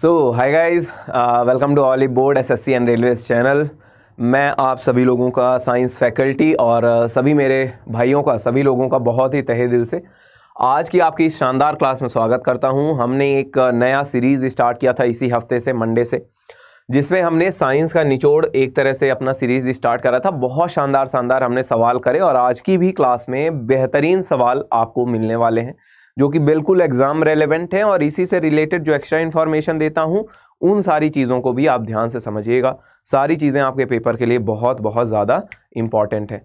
So hi guys welcome to Oliveboard S S C and railways channel मैं आप सभी लोगों का साइंस फैकल्टी और uh, सभी मेरे भाइयों का सभी लोगों का बहुत ही तहे दिल से आज की आपकी शानदार क्लास में स्वागत करता हूँ हमने एक uh, नया सीरीज़ स्टार्ट किया था इसी हफ्ते से मंडे से जिसमें हमने साइंस का निचोड़ एक तरह से अपना सीरीज़ स्टार्ट करा था बहुत शानदार शानदार हमने सवाल करे और आज की भी क्लास में बेहतरीन सवाल आपको मिलने वाले हैं जो कि बिल्कुल एग्जाम रेलेवेंट हैं और इसी से रिलेटेड जो एक्स्ट्रा इन्फॉर्मेशन देता हूँ उन सारी चीज़ों को भी आप ध्यान से समझिएगा सारी चीज़ें आपके पेपर के लिए बहुत बहुत ज़्यादा इंपॉर्टेंट है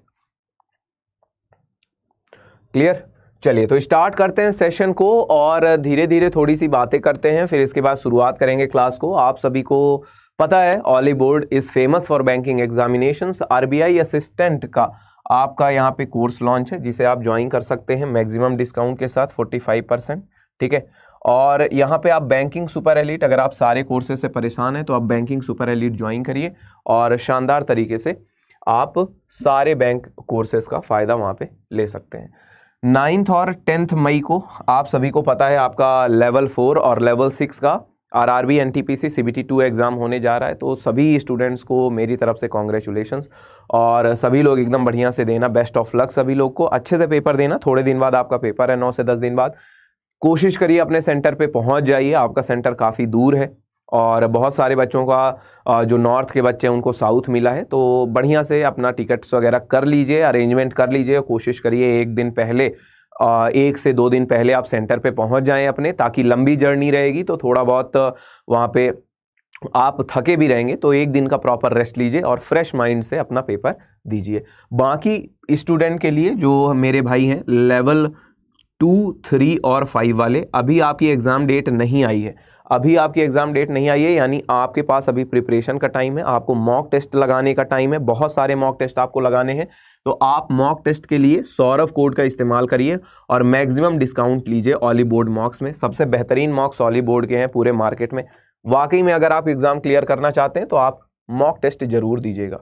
क्लियर चलिए तो स्टार्ट करते हैं सेशन को और धीरे धीरे थोड़ी सी बातें करते हैं फिर इसके बाद शुरुआत करेंगे क्लास को आप सभी को पता है Oliveboard is famous for banking examinations RBI assistant का आपका यहाँ पे कोर्स लॉन्च है जिसे आप ज्वाइन कर सकते हैं मैक्सिमम डिस्काउंट के साथ 45 परसेंट ठीक है और यहाँ पे आप बैंकिंग सुपर एलिट अगर आप सारे कोर्सेज से परेशान हैं तो आप बैंकिंग सुपर एलिट ज्वाइन करिए और शानदार तरीके से आप सारे बैंक कोर्सेज का फ़ायदा वहाँ पर ले सकते हैं नाइन्थ और टेंथ मई को आप सभी को पता है आपका लेवल फोर और लेवल सिक्स का R R B N T P C C B T two exam होने जा रहा है तो सभी स्टूडेंट्स को मेरी तरफ से कॉन्ग्रेचुलेशन और सभी लोग एकदम बढ़िया से देना बेस्ट ऑफ लक सभी लोग को अच्छे से पेपर देना थोड़े दिन बाद आपका पेपर है नौ से दस दिन बाद कोशिश करिए अपने सेंटर पे पहुंच जाइए आपका सेंटर काफ़ी दूर है और बहुत सारे बच्चों का जो नॉर्थ के बच्चे हैं उनको साउथ मिला है तो बढ़िया से अपना टिकट्स वगैरह कर लीजिए अरेंजमेंट कर लीजिए कोशिश करिए एक दिन पहले एक से दो दिन पहले आप सेंटर पे पहुंच जाएं अपने ताकि लंबी जर्नी रहेगी तो थोड़ा बहुत वहाँ पे आप थके भी रहेंगे तो एक दिन का प्रॉपर रेस्ट लीजिए और फ्रेश माइंड से अपना पेपर दीजिए बाकी स्टूडेंट के लिए जो मेरे भाई हैं लेवल टू थ्री और फाइव वाले अभी आपकी एग्ज़ाम डेट नहीं आई है अभी आपकी एग्ज़ाम डेट नहीं आई है यानी आपके पास अभी प्रिपरेशन का टाइम है आपको मॉक टेस्ट लगाने का टाइम है बहुत सारे मॉक टेस्ट आपको लगाने हैं तो आप मॉक टेस्ट के लिए सौरभ कोड का इस्तेमाल करिए और मैक्सिमम डिस्काउंट लीजिए ऑली बोर्ड मॉक्स में सबसे बेहतरीन मॉक्स ऑली बोर्ड के हैं पूरे मार्केट में वाकई में अगर आप एग्ज़ाम क्लियर करना चाहते हैं तो आप मॉक टेस्ट जरूर दीजिएगा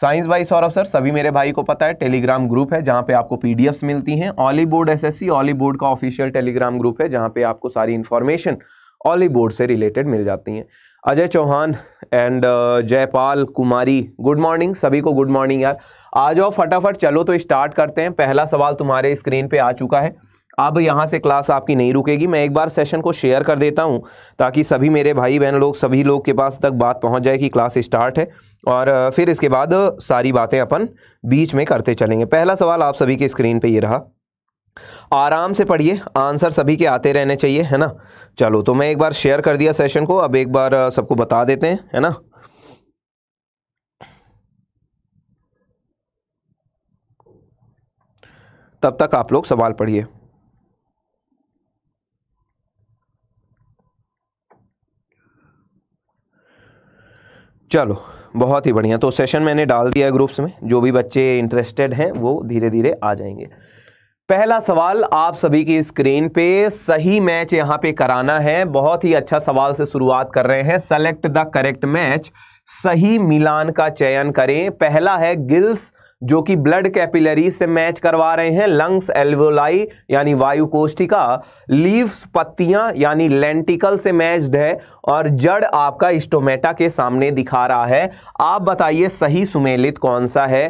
साइंस भाई सौरभ सर सभी मेरे भाई को पता है टेलीग्राम ग्रुप है जहाँ पे आपको पी मिलती हैं ऑली बोर्ड एस ऑली बोर्ड का ऑफिशियल टेलीग्राम ग्रुप है जहाँ पे आपको सारी इन्फॉर्मेशन ऑली बोर्ड से रिलेटेड मिल जाती हैं Ajay Chauhan and uh, Jaipal Kumari good morning सभी को गुड मॉर्निंग यार आ जाओ फटाफट चलो तो स्टार्ट करते हैं पहला सवाल तुम्हारे स्क्रीन पे आ चुका है अब यहाँ से क्लास आपकी नहीं रुकेगी मैं एक बार सेशन को शेयर कर देता हूँ ताकि सभी मेरे भाई बहन लोग सभी लोग के पास तक बात पहुँच जाए कि क्लास स्टार्ट है और uh, फिर इसके बाद सारी बातें अपन बीच में करते चलेंगे पहला सवाल आप सभी के स्क्रीन पर ये रहा आराम से पढ़िए आंसर सभी के आते रहने चाहिए है ना चलो तो मैं एक बार शेयर कर दिया सेशन को अब एक बार सबको बता देते हैं है ना तब तक आप लोग सवाल पढ़िए चलो बहुत ही बढ़िया तो सेशन मैंने डाल दिया ग्रुप्स में जो भी बच्चे इंटरेस्टेड हैं वो धीरे धीरे आ जाएंगे पहला सवाल आप सभी की स्क्रीन पे सही मैच यहां पे कराना है बहुत ही अच्छा सवाल से शुरुआत कर रहे हैं सेलेक्ट द करेक्ट मैच सही मिलान का चयन करें पहला है गिल्स जो कि ब्लड कैपिलरी से मैच करवा रहे हैं लंग्स एल्वोलाई यानी वायु कोष्ठिका लीव्स पत्तियां यानी लेंटिकल से मैच है और जड़ आपका स्टोमेटा के सामने दिखा रहा है आप बताइए सही सुमेलित कौन सा है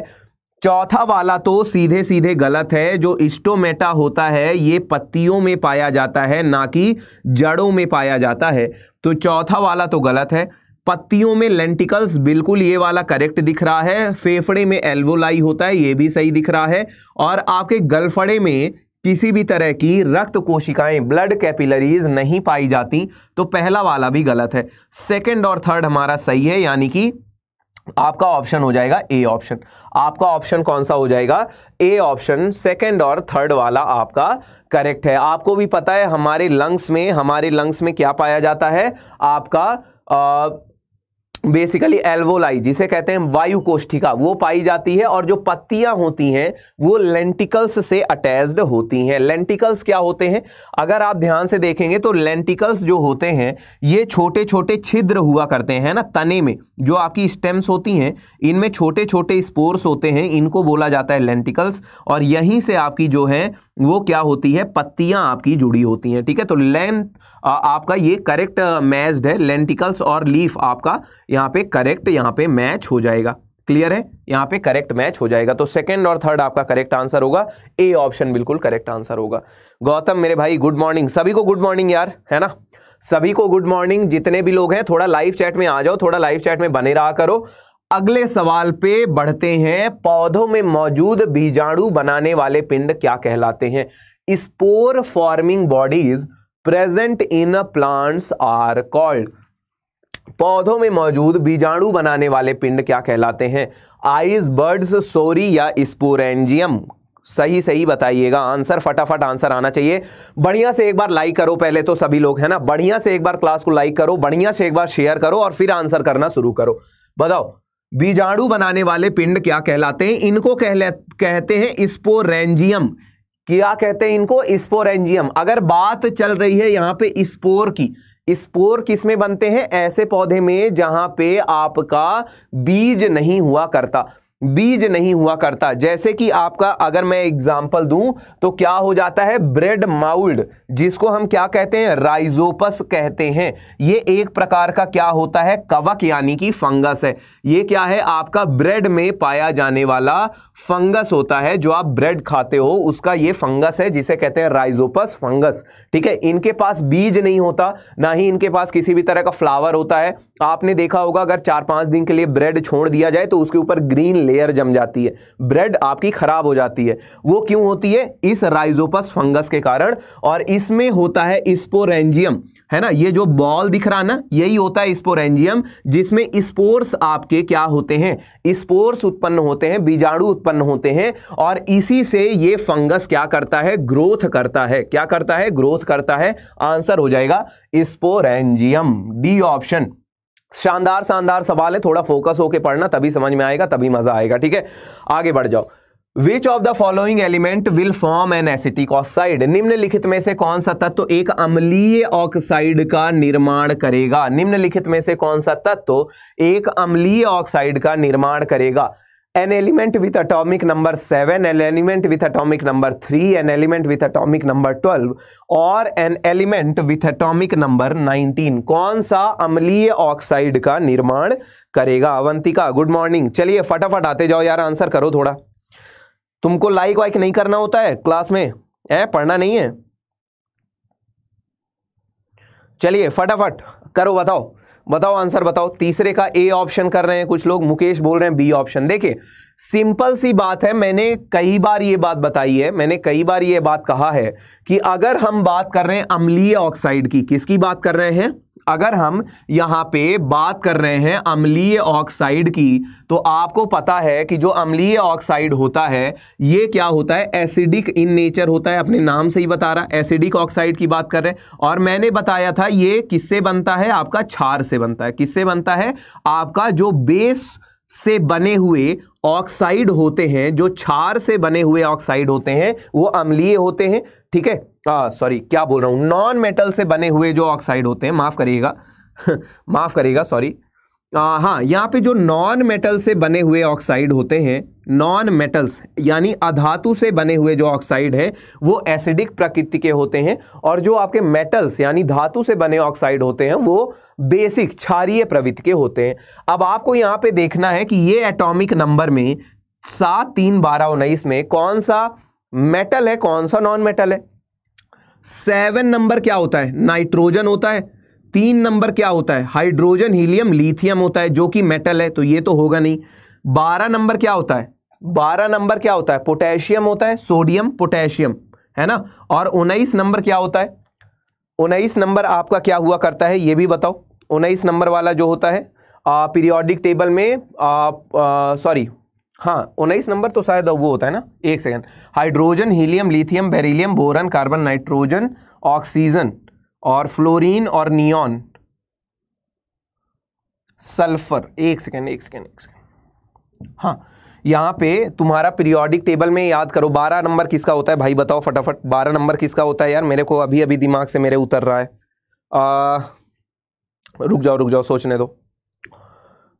चौथा वाला तो सीधे सीधे गलत है जो इस्टोमेटा होता है ये पत्तियों में पाया जाता है ना कि जड़ों में पाया जाता है तो चौथा वाला तो गलत है पत्तियों में लेंटिकल्स बिल्कुल ये वाला करेक्ट दिख रहा है फेफड़े में एल्वोलाई होता है ये भी सही दिख रहा है और आपके गलफड़े में किसी भी तरह की रक्त कोशिकाएं ब्लड कैपिलरीज नहीं पाई जाती तो पहला वाला भी गलत है सेकंड और थर्ड हमारा सही है यानी कि आपका ऑप्शन हो जाएगा ए ऑप्शन आपका ऑप्शन कौन सा हो जाएगा ए ऑप्शन सेकंड और थर्ड वाला आपका करेक्ट है आपको भी पता है हमारे लंग्स में हमारे लंग्स में क्या पाया जाता है आपका बेसिकली एल्वोलाई जिसे कहते हैं वायु कोष्ठिका वो पाई जाती है और जो पत्तियां होती हैं वो लेंटिकल्स से अटैच्ड होती हैं लेंटिकल्स क्या होते हैं अगर आप ध्यान से देखेंगे तो लेंटिकल्स जो होते हैं ये छोटे छोटे छिद्र हुआ करते हैं ना तने में जो आपकी स्टेम्स होती हैं इनमें छोटे छोटे स्पोर्स होते हैं इनको बोला जाता है लेंटिकल्स और यहीं से आपकी जो है वो क्या होती है पत्तियां आपकी जुड़ी होती हैं ठीक है तो लेंथ आपका ये करेक्ट मैच्ड है लेंटिकल्स और लीफ आपका यहाँ पे करेक्ट यहाँ पे मैच हो जाएगा क्लियर है यहाँ पे करेक्ट मैच हो जाएगा तो सेकंड और थर्ड आपका करेक्ट आंसर होगा ए ऑप्शन बिल्कुल करेक्ट आंसर होगा गौतम मेरे भाई गुड मॉर्निंग सभी को गुड मॉर्निंग यार है ना सभी को गुड मॉर्निंग जितने भी लोग हैं थोड़ा लाइव चैट में आ जाओ थोड़ा लाइव चैट में बने रहा करो अगले सवाल पे बढ़ते हैं पौधों में मौजूद बीजाणु बनाने वाले पिंड क्या कहलाते हैं spore forming bodies present in plants are called पौधों में मौजूद बीजाणु बनाने वाले पिंड क्या कहलाते हैं आइस बर्ड्स सोरी या स्पोरेंजियम सही सही बताइएगा आंसर फटाफट आंसर आना चाहिए बढ़िया से एक बार लाइक करो पहले तो सभी लोग है ना बढ़िया से एक बार क्लास को लाइक करो बढ़िया से एक बार शेयर करो और फिर आंसर करना शुरू करो बताओ बीजाणु बनाने वाले पिंड क्या कहलाते हैं इनको कहले कहते हैं स्पोरेंजियम क्या कहते हैं इनको एंजियम अगर बात चल रही है यहां पे स्पोर की स्पोर किस में बनते हैं ऐसे पौधे में जहां पे आपका बीज नहीं हुआ करता बीज नहीं हुआ करता जैसे कि आपका अगर मैं एग्जाम्पल दूं तो क्या हो जाता है ब्रेड माउल्ड जिसको हम क्या कहते हैं राइजोपस कहते हैं ये एक प्रकार का क्या होता है कवक यानी कि फंगस है ये क्या है आपका ब्रेड में पाया जाने वाला फंगस होता है जो आप ब्रेड खाते हो उसका ये फंगस है जिसे कहते हैं राइजोपस फंगस ठीक है इनके पास बीज नहीं होता ना ही इनके पास किसी भी तरह का फ्लावर होता है आपने देखा होगा अगर चार पांच दिन के लिए ब्रेड छोड़ दिया जाए तो उसके ऊपर ग्रीन लेयर जम जाती है ब्रेड आपकी खराब हो जाती है वो क्यों होती है इस राइजोपस फंगस के कारण और इसमें होता है स्पोरेंजियम है ना ये जो बॉल दिख रहा ना यही होता है स्पोरेंजियम जिसमें स्पोर्स आपके क्या होते हैं स्पोर्स उत्पन्न होते हैं बीजाणु उत्पन्न होते हैं और इसी से ये फंगस क्या करता है ग्रोथ करता है क्या करता है ग्रोथ करता है आंसर हो जाएगा स्पोरेंजियम डी ऑप्शन शानदार शानदार सवाल है थोड़ा फोकस होके पढ़ना तभी समझ में आएगा तभी मजा आएगा ठीक है आगे बढ़ जाओ which of the following element will form an acidic oxide निम्नलिखित में से कौन सा तत्व तो एक अम्लीय ऑक्साइड का निर्माण करेगा निम्नलिखित में से कौन सा तत्व तो एक अम्लीय ऑक्साइड का निर्माण करेगा an element with atomic number seven an element with atomic number three an element with atomic number twelve और an element with atomic number nineteen कौन सा अम्लीय ऑक्साइड का निर्माण करेगा अवंतिका गुड मॉर्निंग चलिए फटाफट आते जाओ यार आंसर करो थोड़ा तुमको लाइक वाइक नहीं करना होता है क्लास में ए पढ़ना नहीं है चलिए फटाफट करो बताओ बताओ आंसर बताओ तीसरे का ए ऑप्शन कर रहे हैं कुछ लोग मुकेश बोल रहे हैं बी ऑप्शन देखिए सिंपल सी बात है मैंने कई बार ये बात बताई है मैंने कई बार ये बात कहा है कि अगर हम बात कर रहे हैं अम्लीय ऑक्साइड की किसकी बात कर रहे हैं अगर हम यहां पे बात कर रहे हैं अम्लीय ऑक्साइड की तो आपको पता है कि जो अम्लीय ऑक्साइड होता है ये क्या होता है एसिडिक इन नेचर होता है अपने नाम से ही बता रहा एसिडिक ऑक्साइड की बात कर रहे हैं और मैंने बताया था ये किससे बनता है आपका छार से बनता है किससे बनता है आपका जो बेस से बने हुए ऑक्साइड होते हैं जो छार से बने हुए ऑक्साइड होते हैं वो अम्लीय होते हैं ठीक है सॉरी क्या बोल रहा हूं नॉन मेटल से बने हुए जो ऑक्साइड होते हैं माफ़ करिएगा माफ़ करिएगा सॉरी हाँ यहाँ पे जो नॉन मेटल से बने हुए ऑक्साइड होते हैं नॉन मेटल्स यानी अधातु से बने हुए जो ऑक्साइड है वो एसिडिक प्रकृति के होते हैं और जो आपके मेटल्स यानी धातु से बने ऑक्साइड होते हैं वो बेसिक क्षारीय प्रवृत्ति के होते हैं अब आपको यहाँ पे देखना है कि ये एटॉमिक नंबर में सात तीन बारह उन्नीस में कौन सा मेटल है कौन सा नॉन मेटल है सेवन नंबर क्या होता है नाइट्रोजन होता है तीन नंबर क्या होता है हाइड्रोजन हीलियम लिथियम होता है जो कि मेटल है तो ये तो होगा नहीं बारह नंबर क्या होता है बारह नंबर क्या होता है पोटेशियम होता है सोडियम पोटेशियम है ना और उन्नीस नंबर क्या होता है उन्नीस नंबर आपका क्या हुआ करता है ये भी बताओ उन्नीस नंबर वाला जो होता है पीरियोडिक टेबल में सॉरी हाँ उन्नीस नंबर तो शायद वो होता है ना एक second hydrogen helium lithium beryllium boron carbon nitrogen oxygen और फ्लोरीन और नियॉन सल्फर एक सेकेंड एक सेकेंड एक सेकेंड हाँ यहाँ पे तुम्हारा पीरियोडिक टेबल में याद करो बारह नंबर किसका होता है भाई बताओ फटाफट बारह नंबर किसका होता है यार मेरे को अभी अभी दिमाग से मेरे उतर रहा है आ, रुक जाओ रुक जाओ सोचने दो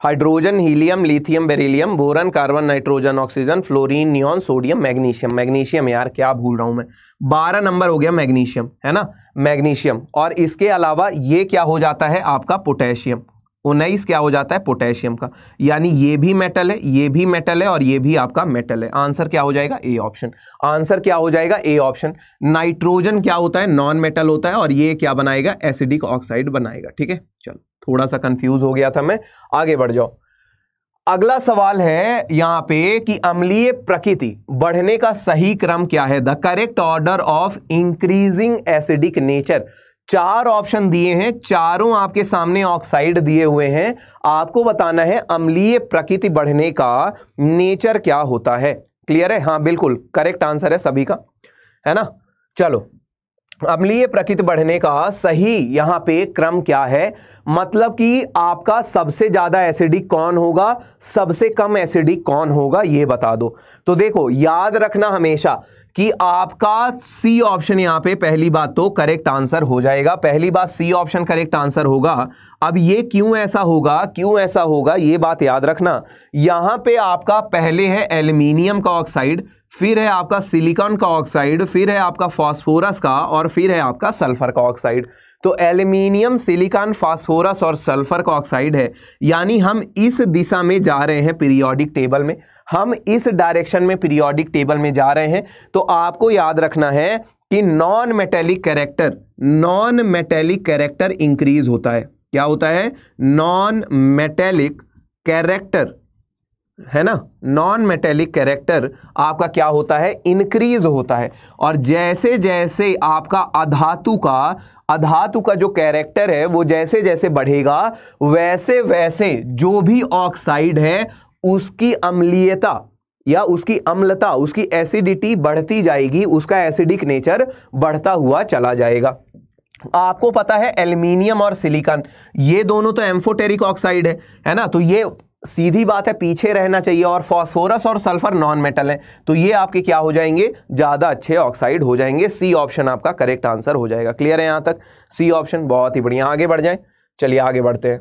hydrogen helium lithium beryllium boron carbon nitrogen oxygen fluorine neon sodium magnesium magnesium यार क्या भूल रहा हूँ मैं बारह नंबर हो गया मैग्नीशियम है ना मैग्नीशियम और इसके अलावा ये क्या हो जाता है आपका पोटेशियम उन्नीस तो क्या हो जाता है पोटेशियम का यानी ये भी मेटल है ये भी मेटल है और ये भी आपका मेटल है आंसर क्या हो जाएगा ए ऑप्शन आंसर क्या हो जाएगा ए ऑप्शन नाइट्रोजन क्या होता है नॉन मेटल होता है और ये क्या बनाएगा एसिडिक ऑक्साइड बनाएगा ठीक है चलो थोड़ा सा कंफ्यूज हो गया था मैं आगे बढ़ जाओ अगला सवाल है यहां पे कि अम्लीय प्रकृति बढ़ने का सही क्रम क्या है the correct order of increasing acidic nature चार ऑप्शन दिए हैं चारों आपके सामने ऑक्साइड दिए हुए हैं आपको बताना है अम्लीय प्रकृति बढ़ने का नेचर क्या होता है क्लियर है हाँ बिल्कुल करेक्ट आंसर है सभी का है ना चलो अम्लीय प्रकृति बढ़ने का सही यहां पे क्रम क्या है मतलब कि आपका सबसे ज़्यादा एसिडिक कौन होगा सबसे कम एसिडिक कौन होगा ये बता दो तो देखो याद रखना हमेशा कि आपका सी ऑप्शन यहां पे पहली बात तो करेक्ट आंसर हो जाएगा पहली बात सी ऑप्शन करेक्ट आंसर होगा अब ये क्यों ऐसा होगा क्यों ऐसा होगा ये बात याद रखना यहां पे आपका पहले है एल्यूमिनियम का ऑक्साइड फिर है आपका सिलिकॉन का ऑक्साइड फिर है आपका फॉस्फोरस का और फिर है आपका सल्फर का ऑक्साइड तो एल्यूमिनियम सिलिकॉन फास्फोरस और सल्फर का ऑक्साइड है यानी हम इस दिशा में जा रहे हैं पीरियोडिक टेबल में हम इस डायरेक्शन में पीरियोडिक टेबल में जा रहे हैं तो आपको याद रखना है कि non metallic character non metallic character increase होता है क्या होता है नॉन मेटेलिक कैरेक्टर है ना नॉन मेटेलिक कैरेक्टर आपका क्या होता है इंक्रीज होता है और जैसे जैसे आपका अधातु का अधातु का जो कैरेक्टर है वो जैसे जैसे बढ़ेगा वैसे वैसे जो भी ऑक्साइड है उसकी अम्लीयता या उसकी अम्लता उसकी एसिडिटी बढ़ती जाएगी उसका एसिडिक नेचर बढ़ता हुआ चला जाएगा आपको पता है एल्यूमिनियम और सिलिकॉन ये दोनों तो एम्फोटेरिक ऑक्साइड है है ना तो ये सीधी बात है पीछे रहना चाहिए और फास्फोरस और सल्फर नॉन मेटल है तो ये आपके क्या हो जाएंगे ज़्यादा अच्छे ऑक्साइड हो जाएंगे सी ऑप्शन आपका करेक्ट आंसर हो जाएगा क्लियर है यहां तक सी ऑप्शन बहुत ही बढ़िया आगे बढ़ जाए चलिए आगे बढ़ते हैं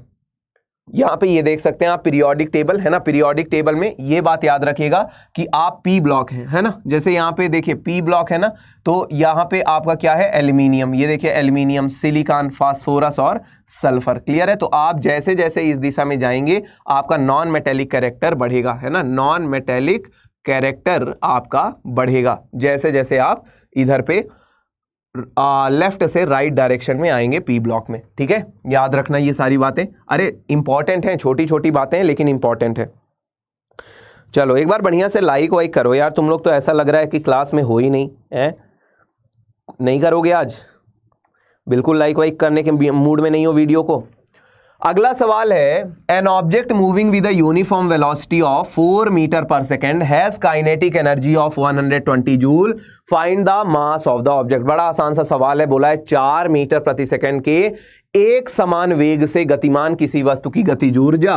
यहाँ पे ये देख सकते हैं आप पीरियोडिक टेबल है ना पीरियोडिक टेबल में ये बात याद रखिएगा कि आप पी ब्लॉक हैं है ना जैसे यहाँ पे देखिए पी ब्लॉक है ना तो यहाँ पे आपका क्या है एल्यूमिनियम ये देखिए एल्यूमिनियम सिलिकॉन फास्फोरस और सल्फर क्लियर है तो आप जैसे जैसे इस दिशा में जाएंगे आपका नॉन मेटेलिक कैरेक्टर बढ़ेगा है ना नॉन मेटेलिक कैरेक्टर आपका बढ़ेगा जैसे जैसे आप इधर पे लेफ्ट से राइट डायरेक्शन में आएंगे पी ब्लॉक में ठीक है याद रखना ये सारी बातें अरे इंपॉर्टेंट हैं छोटी छोटी बातें हैं लेकिन इंपॉर्टेंट है चलो एक बार बढ़िया से लाइक वाइक करो यार तुम लोग तो ऐसा लग रहा है कि क्लास में हो ही नहीं है नहीं करोगे आज बिल्कुल लाइक वाइक करने के मूड में नहीं हो वीडियो को अगला सवाल है an object moving with uniform velocity of four metre per second has kinetic energy of 120 joule find the mass of the object बड़ा आसान सा सवाल है बोला है चार मीटर प्रति सेकेंड के एक समान वेग से गतिमान किसी वस्तु की गति ऊर्जा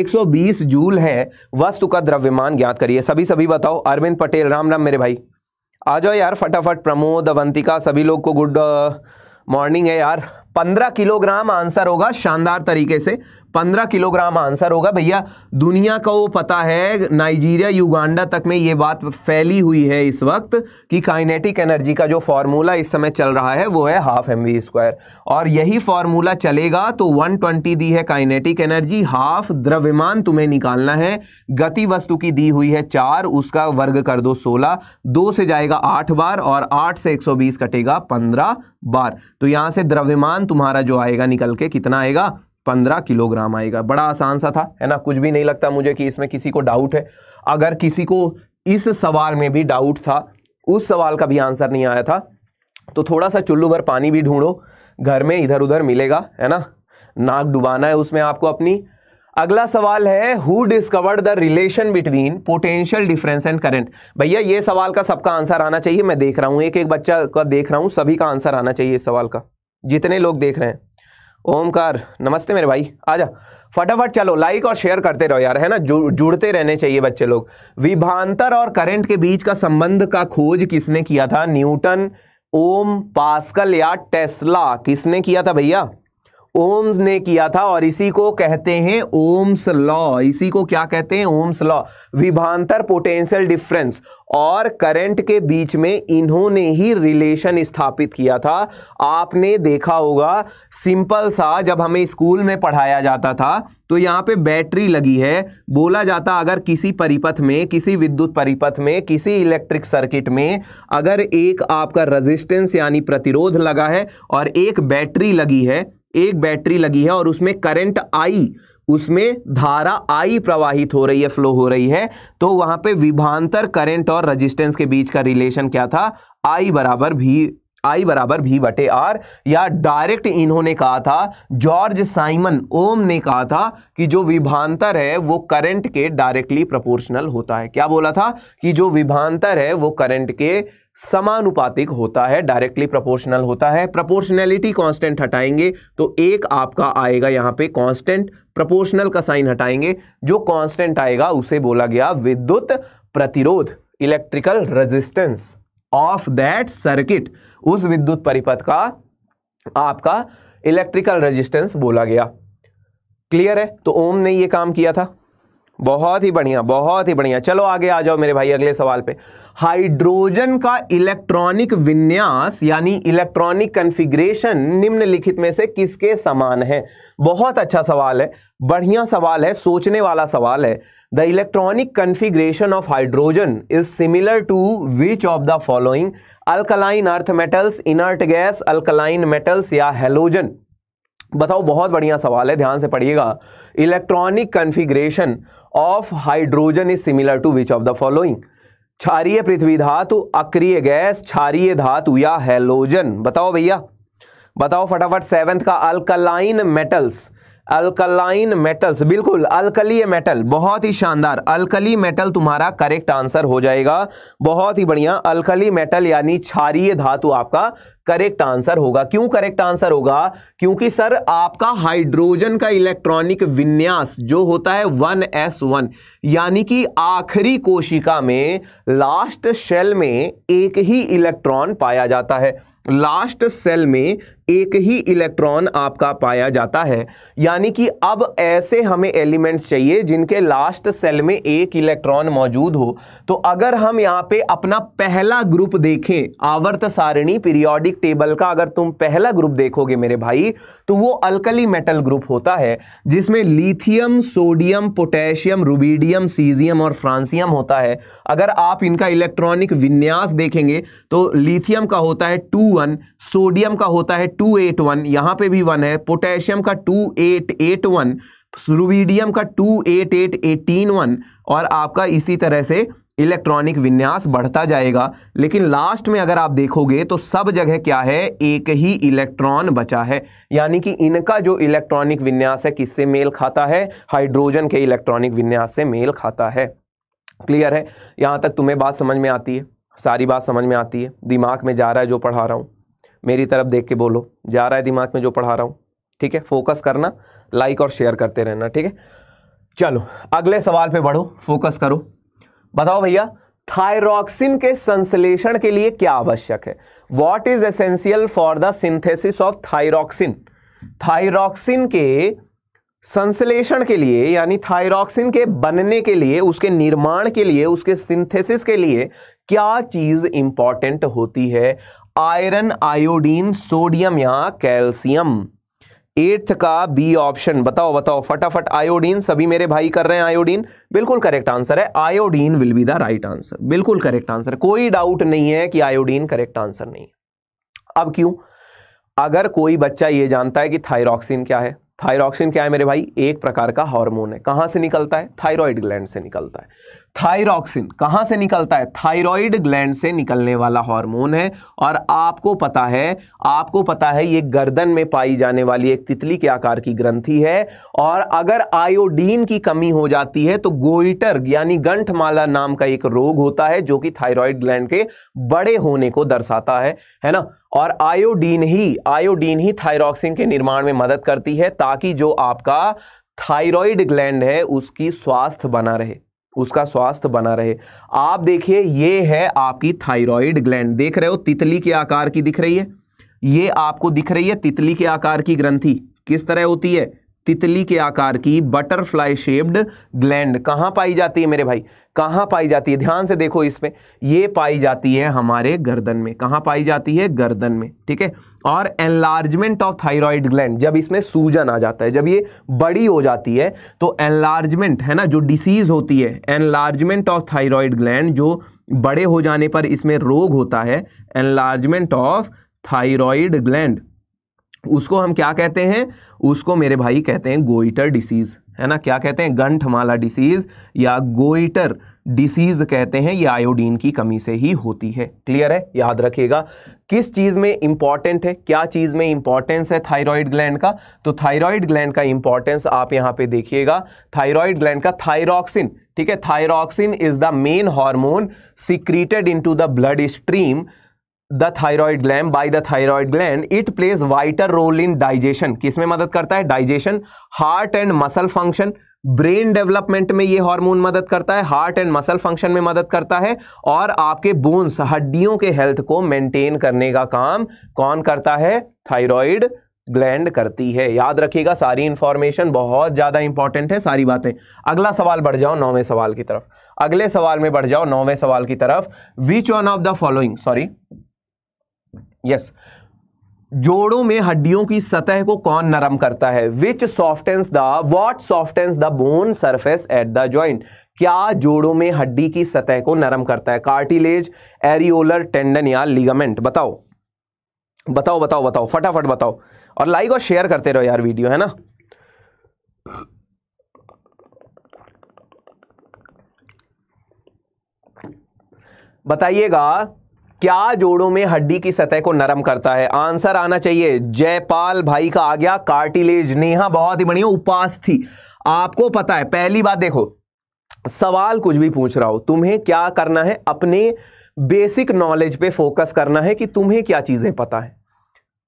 120 जूल है वस्तु का द्रव्यमान ज्ञात करिए सभी सभी बताओ अरविंद पटेल राम राम मेरे भाई आ जाओ यार फटाफट प्रमोद अवंतिका सभी लोग को गुड मॉर्निंग है यार पंद्रह किलोग्राम आंसर होगा शानदार तरीके से पंद्रह किलोग्राम आंसर होगा भैया दुनिया का वो पता है नाइजीरिया युगांडा तक में ये बात फैली हुई है इस वक्त कि काइनेटिक एनर्जी का जो फॉर्मूला इस समय चल रहा है वो है हाफ एम वी स्क्वायर और यही फॉर्मूला चलेगा तो 120 दी है काइनेटिक एनर्जी हाफ द्रव्यमान तुम्हें निकालना है गति वस्तु की दी हुई है चार उसका वर्ग कर दो सोलह दो से जाएगा आठ बार और आठ से एक कटेगा पंद्रह बार तो यहां से द्रव्यमान तुम्हारा जो आएगा निकल के कितना आएगा पंद्रह किलोग्राम आएगा बड़ा आसान सा था है ना कुछ भी नहीं लगता मुझे कि इसमें किसी को डाउट है अगर किसी को इस सवाल में भी डाउट था उस सवाल का भी आंसर नहीं आया था तो थोड़ा सा चुल्लू भर पानी भी ढूंढो घर में इधर उधर मिलेगा है ना नाक डुबाना है उसमें आपको अपनी अगला सवाल है who discovered the relation between potential difference and current भैया ये सवाल का सबका आंसर आना चाहिए मैं देख रहा हूँ एक एक बच्चा का देख रहा हूँ सभी का आंसर आना चाहिए इस सवाल का जितने लोग देख रहे हैं ओमकार नमस्ते मेरे भाई आजा फटाफट चलो लाइक और शेयर करते रहो यार है ना जु, जुड़ते रहने चाहिए बच्चे लोग विभांतर और करंट के बीच का संबंध का खोज किसने किया था न्यूटन ओम पास्कल या टेस्ला किसने किया था भैया ओम्स ने किया था और इसी को कहते हैं ओम्स लॉ इसी को क्या कहते हैं ओम्स लॉ विभांतर पोटेंशियल डिफरेंस और करंट के बीच में इन्होंने ही रिलेशन स्थापित किया था आपने देखा होगा सिंपल सा जब हमें स्कूल में पढ़ाया जाता था तो यहाँ पे बैटरी लगी है बोला जाता अगर किसी परिपथ में किसी विद्युत परिपथ में किसी इलेक्ट्रिक सर्किट में अगर एक आपका रजिस्टेंस यानी प्रतिरोध लगा है और एक बैटरी लगी है एक बैटरी लगी है और उसमें करंट आई उसमें धारा आई प्रवाहित हो रही है फ्लो हो रही है तो वहां पे विभांतर करंट और रेजिस्टेंस के बीच का रिलेशन क्या था आई बराबर भी आई बराबर भी बटे आर या डायरेक्ट इन्होंने कहा था जॉर्ज साइमन ओम ने कहा था कि जो विभांतर है वो करंट के डायरेक्टली प्रोपोर्शनल होता है क्या बोला था कि जो विभांतर है वो करंट के समानुपातिक होता है डायरेक्टली प्रोपोर्शनल होता है प्रोपोर्शनैलिटी कांस्टेंट हटाएंगे तो एक आपका आएगा यहां पे कांस्टेंट प्रोपोर्शनल का साइन हटाएंगे जो कांस्टेंट आएगा उसे बोला गया विद्युत प्रतिरोध electrical resistance of that circuit उस विद्युत परिपथ का आपका इलेक्ट्रिकल रजिस्टेंस बोला गया क्लियर है तो ओम ने यह काम किया था बहुत ही बढ़िया बहुत ही बढ़िया चलो आगे आ जाओ मेरे भाई अगले सवाल पे हाइड्रोजन का इलेक्ट्रॉनिक विन्यास यानी इलेक्ट्रॉनिक कन्फिग्रेशन निम्नलिखित में से किसके समान है बहुत अच्छा सवाल है बढ़िया सवाल है सोचने वाला सवाल है the electronic configuration of hydrogen is similar to which of the following alkaline earth metals inert gas alkaline metals या हेलोजन बताओ बहुत बढ़िया सवाल है ध्यान से पढ़िएगा electronic configuration of hydrogen is similar to which of the following क्षारीय पृथ्वी धातु अक्रिय गैस क्षारीय धातु या हेलोजन बताओ भैया बताओ फटाफट सेवेंथ का अल्कलाइन मेटल्स अल्कलाइन मेटल्स बिल्कुल अल्कली मेटल बहुत ही शानदार अल्कली मेटल तुम्हारा करेक्ट आंसर हो जाएगा बहुत ही बढ़िया अल्कली मेटल यानी क्षारीय धातु आपका करेक्ट आंसर होगा क्यों करेक्ट आंसर होगा क्योंकि सर आपका हाइड्रोजन का इलेक्ट्रॉनिक विन्यास जो होता है 1s1 यानी कि आखिरी कोशिका में लास्ट शेल में एक ही इलेक्ट्रॉन पाया जाता है लास्ट सेल में एक ही इलेक्ट्रॉन आपका पाया जाता है यानी कि अब ऐसे हमें एलिमेंट्स चाहिए जिनके लास्ट सेल में एक इलेक्ट्रॉन मौजूद हो तो अगर हम यहाँ पे अपना पहला ग्रुप देखें आवर्त सारणी पीरियोडिक टेबल का अगर तुम पहला ग्रुप देखोगे मेरे भाई तो वो अल्कली मेटल ग्रुप होता है जिसमें lithium sodium potassium rubidium caesium और फ्रांसियम होता है अगर आप इनका इलेक्ट्रॉनिक विन्यास देखेंगे तो लिथियम का होता है टू वन सोडियम का होता है टू एट वन यहाँ पे भी वन है पोटेशियम का two eight eight one rubidium का two eight eight eighteen one और आपका इसी तरह से इलेक्ट्रॉनिक विन्यास बढ़ता जाएगा लेकिन लास्ट में अगर आप देखोगे तो सब जगह क्या है एक ही इलेक्ट्रॉन बचा है यानी कि इनका जो इलेक्ट्रॉनिक विन्यास है किससे मेल खाता है हाइड्रोजन के इलेक्ट्रॉनिक विन्यास से मेल खाता है क्लियर है यहां तक तुम्हें बात समझ में आती है सारी बात समझ में आती है दिमाग में जा रहा है जो पढ़ा रहा हूँ मेरी तरफ देख के बोलो जा रहा है दिमाग में जो पढ़ा रहा हूँ ठीक है फोकस करना लाइक और शेयर करते रहना ठीक है चलो अगले सवाल पे बढ़ो फोकस करो बताओ भैया थायरोक्सिन के संश्लेषण के लिए क्या आवश्यक है what is essential for the synthesis of thyroxine thyroxine के संश्लेषण के लिए यानी थायरॉक्सिन के बनने के लिए उसके निर्माण के लिए उसके सिंथेसिस के लिए क्या चीज इंपॉर्टेंट होती है आयरन आयोडीन सोडियम या कैल्शियम एट्थ का बी ऑप्शन बताओ बताओ फटाफट आयोडीन सभी मेरे भाई कर रहे हैं आयोडीन बिल्कुल करेक्ट आंसर है iodine will be the right answer बिल्कुल करेक्ट आंसर कोई डाउट नहीं है कि आयोडीन करेक्ट आंसर नहीं है अब क्यों अगर कोई बच्चा ये जानता है कि थायरॉक्सिन क्या है थाइरोक्सिन क्या है मेरे भाई एक प्रकार का हार्मोन है कहां से निकलता है थायराइड ग्लैंड से निकलता है थाइरोक्सिन कहां से निकलता है थायराइड ग्लैंड से निकलने वाला हार्मोन है और आपको पता है आपको पता है ये गर्दन में पाई जाने वाली एक तितली के आकार की ग्रंथि है और अगर आयोडीन की कमी हो जाती है तो गोइटर यानी गंठमाला नाम का एक रोग होता है जो कि थाइरॉयड ग्लैंड के बड़े होने को दर्शाता है है ना और आयोडीन ही आयोडीन ही थाइरोक्सिन के निर्माण में मदद करती है ताकि जो आपका थायराइड ग्लैंड है उसकी स्वास्थ्य बना रहे उसका स्वास्थ्य बना रहे आप देखिए ये है आपकी थायराइड ग्लैंड देख रहे हो तितली के आकार की दिख रही है ये आपको दिख रही है तितली के आकार की ग्रंथि किस तरह होती है तितली के आकार की बटरफ्लाई शेप्ड ग्लैंड कहाँ पाई जाती है मेरे भाई कहाँ पाई जाती है ध्यान से देखो इसमें ये पाई जाती है हमारे गर्दन में कहाँ पाई जाती है गर्दन में ठीक है और एनलार्जमेंट ऑफ थायराइड ग्लैंड जब इसमें सूजन आ जाता है जब ये बड़ी हो जाती है तो एनलार्जमेंट है ना जो डिसीज होती है एनलार्जमेंट ऑफ थायराइड ग्लैंड जो बड़े हो जाने पर इसमें रोग होता है एनलार्जमेंट ऑफ थायराइड ग्लैंड उसको हम क्या कहते हैं उसको मेरे भाई कहते हैं गोइटर डिसीज़ है ना क्या कहते हैं गंठमाला डिसीज़ या गोइटर डिसीज़ कहते हैं ये आयोडीन की कमी से ही होती है क्लियर है याद रखिएगा किस चीज़ में इंपॉर्टेंट है क्या चीज़ में इंपॉर्टेंस है थायराइड ग्लैंड का तो थायराइड ग्लैंड का इंपॉर्टेंस आप यहाँ पे देखिएगा थायराइड ग्लैंड का थायरोक्सिन ठीक है thyroxine is the main hormone secreted into the blood stream the thyroid gland by the thyroid gland it plays vital role in digestion किसमें मदद करता है digestion heart and muscle function brain development में ये hormone मदद करता है heart and muscle function में मदद करता है और आपके बोन्स हड्डियों के हेल्थ को मेंटेन करने का काम कौन करता है थाइरॉयड ग्लैंड करती है याद रखिएगा सारी इंफॉर्मेशन बहुत ज़्यादा इंपॉर्टेंट है सारी बातें अगला सवाल बढ़ जाओ नौवें सवाल की तरफ अगले सवाल में बढ़ जाओ नौवें सवाल की तरफ which one of the following sorry yes जोड़ों में हड्डियों की सतह को कौन नरम करता है which softens the what softens the bone surface at the joint क्या जोड़ों में हड्डी की सतह को नरम करता है कार्टिलेज एरियोलर टेंडन या लिगामेंट बताओ बताओ बताओ बताओ फटाफट बताओ और लाइक और शेयर करते रहो यार वीडियो है ना बताइएगा क्या जोड़ों में हड्डी की सतह को नरम करता है आंसर आना चाहिए जयपाल भाई का आ गया कार्टिलेज नेहा बहुत ही बढ़िया उपास थी आपको पता है पहली बात देखो सवाल कुछ भी पूछ रहा हो तुम्हें क्या करना है अपने बेसिक नॉलेज पे फोकस करना है कि तुम्हें क्या चीजें पता है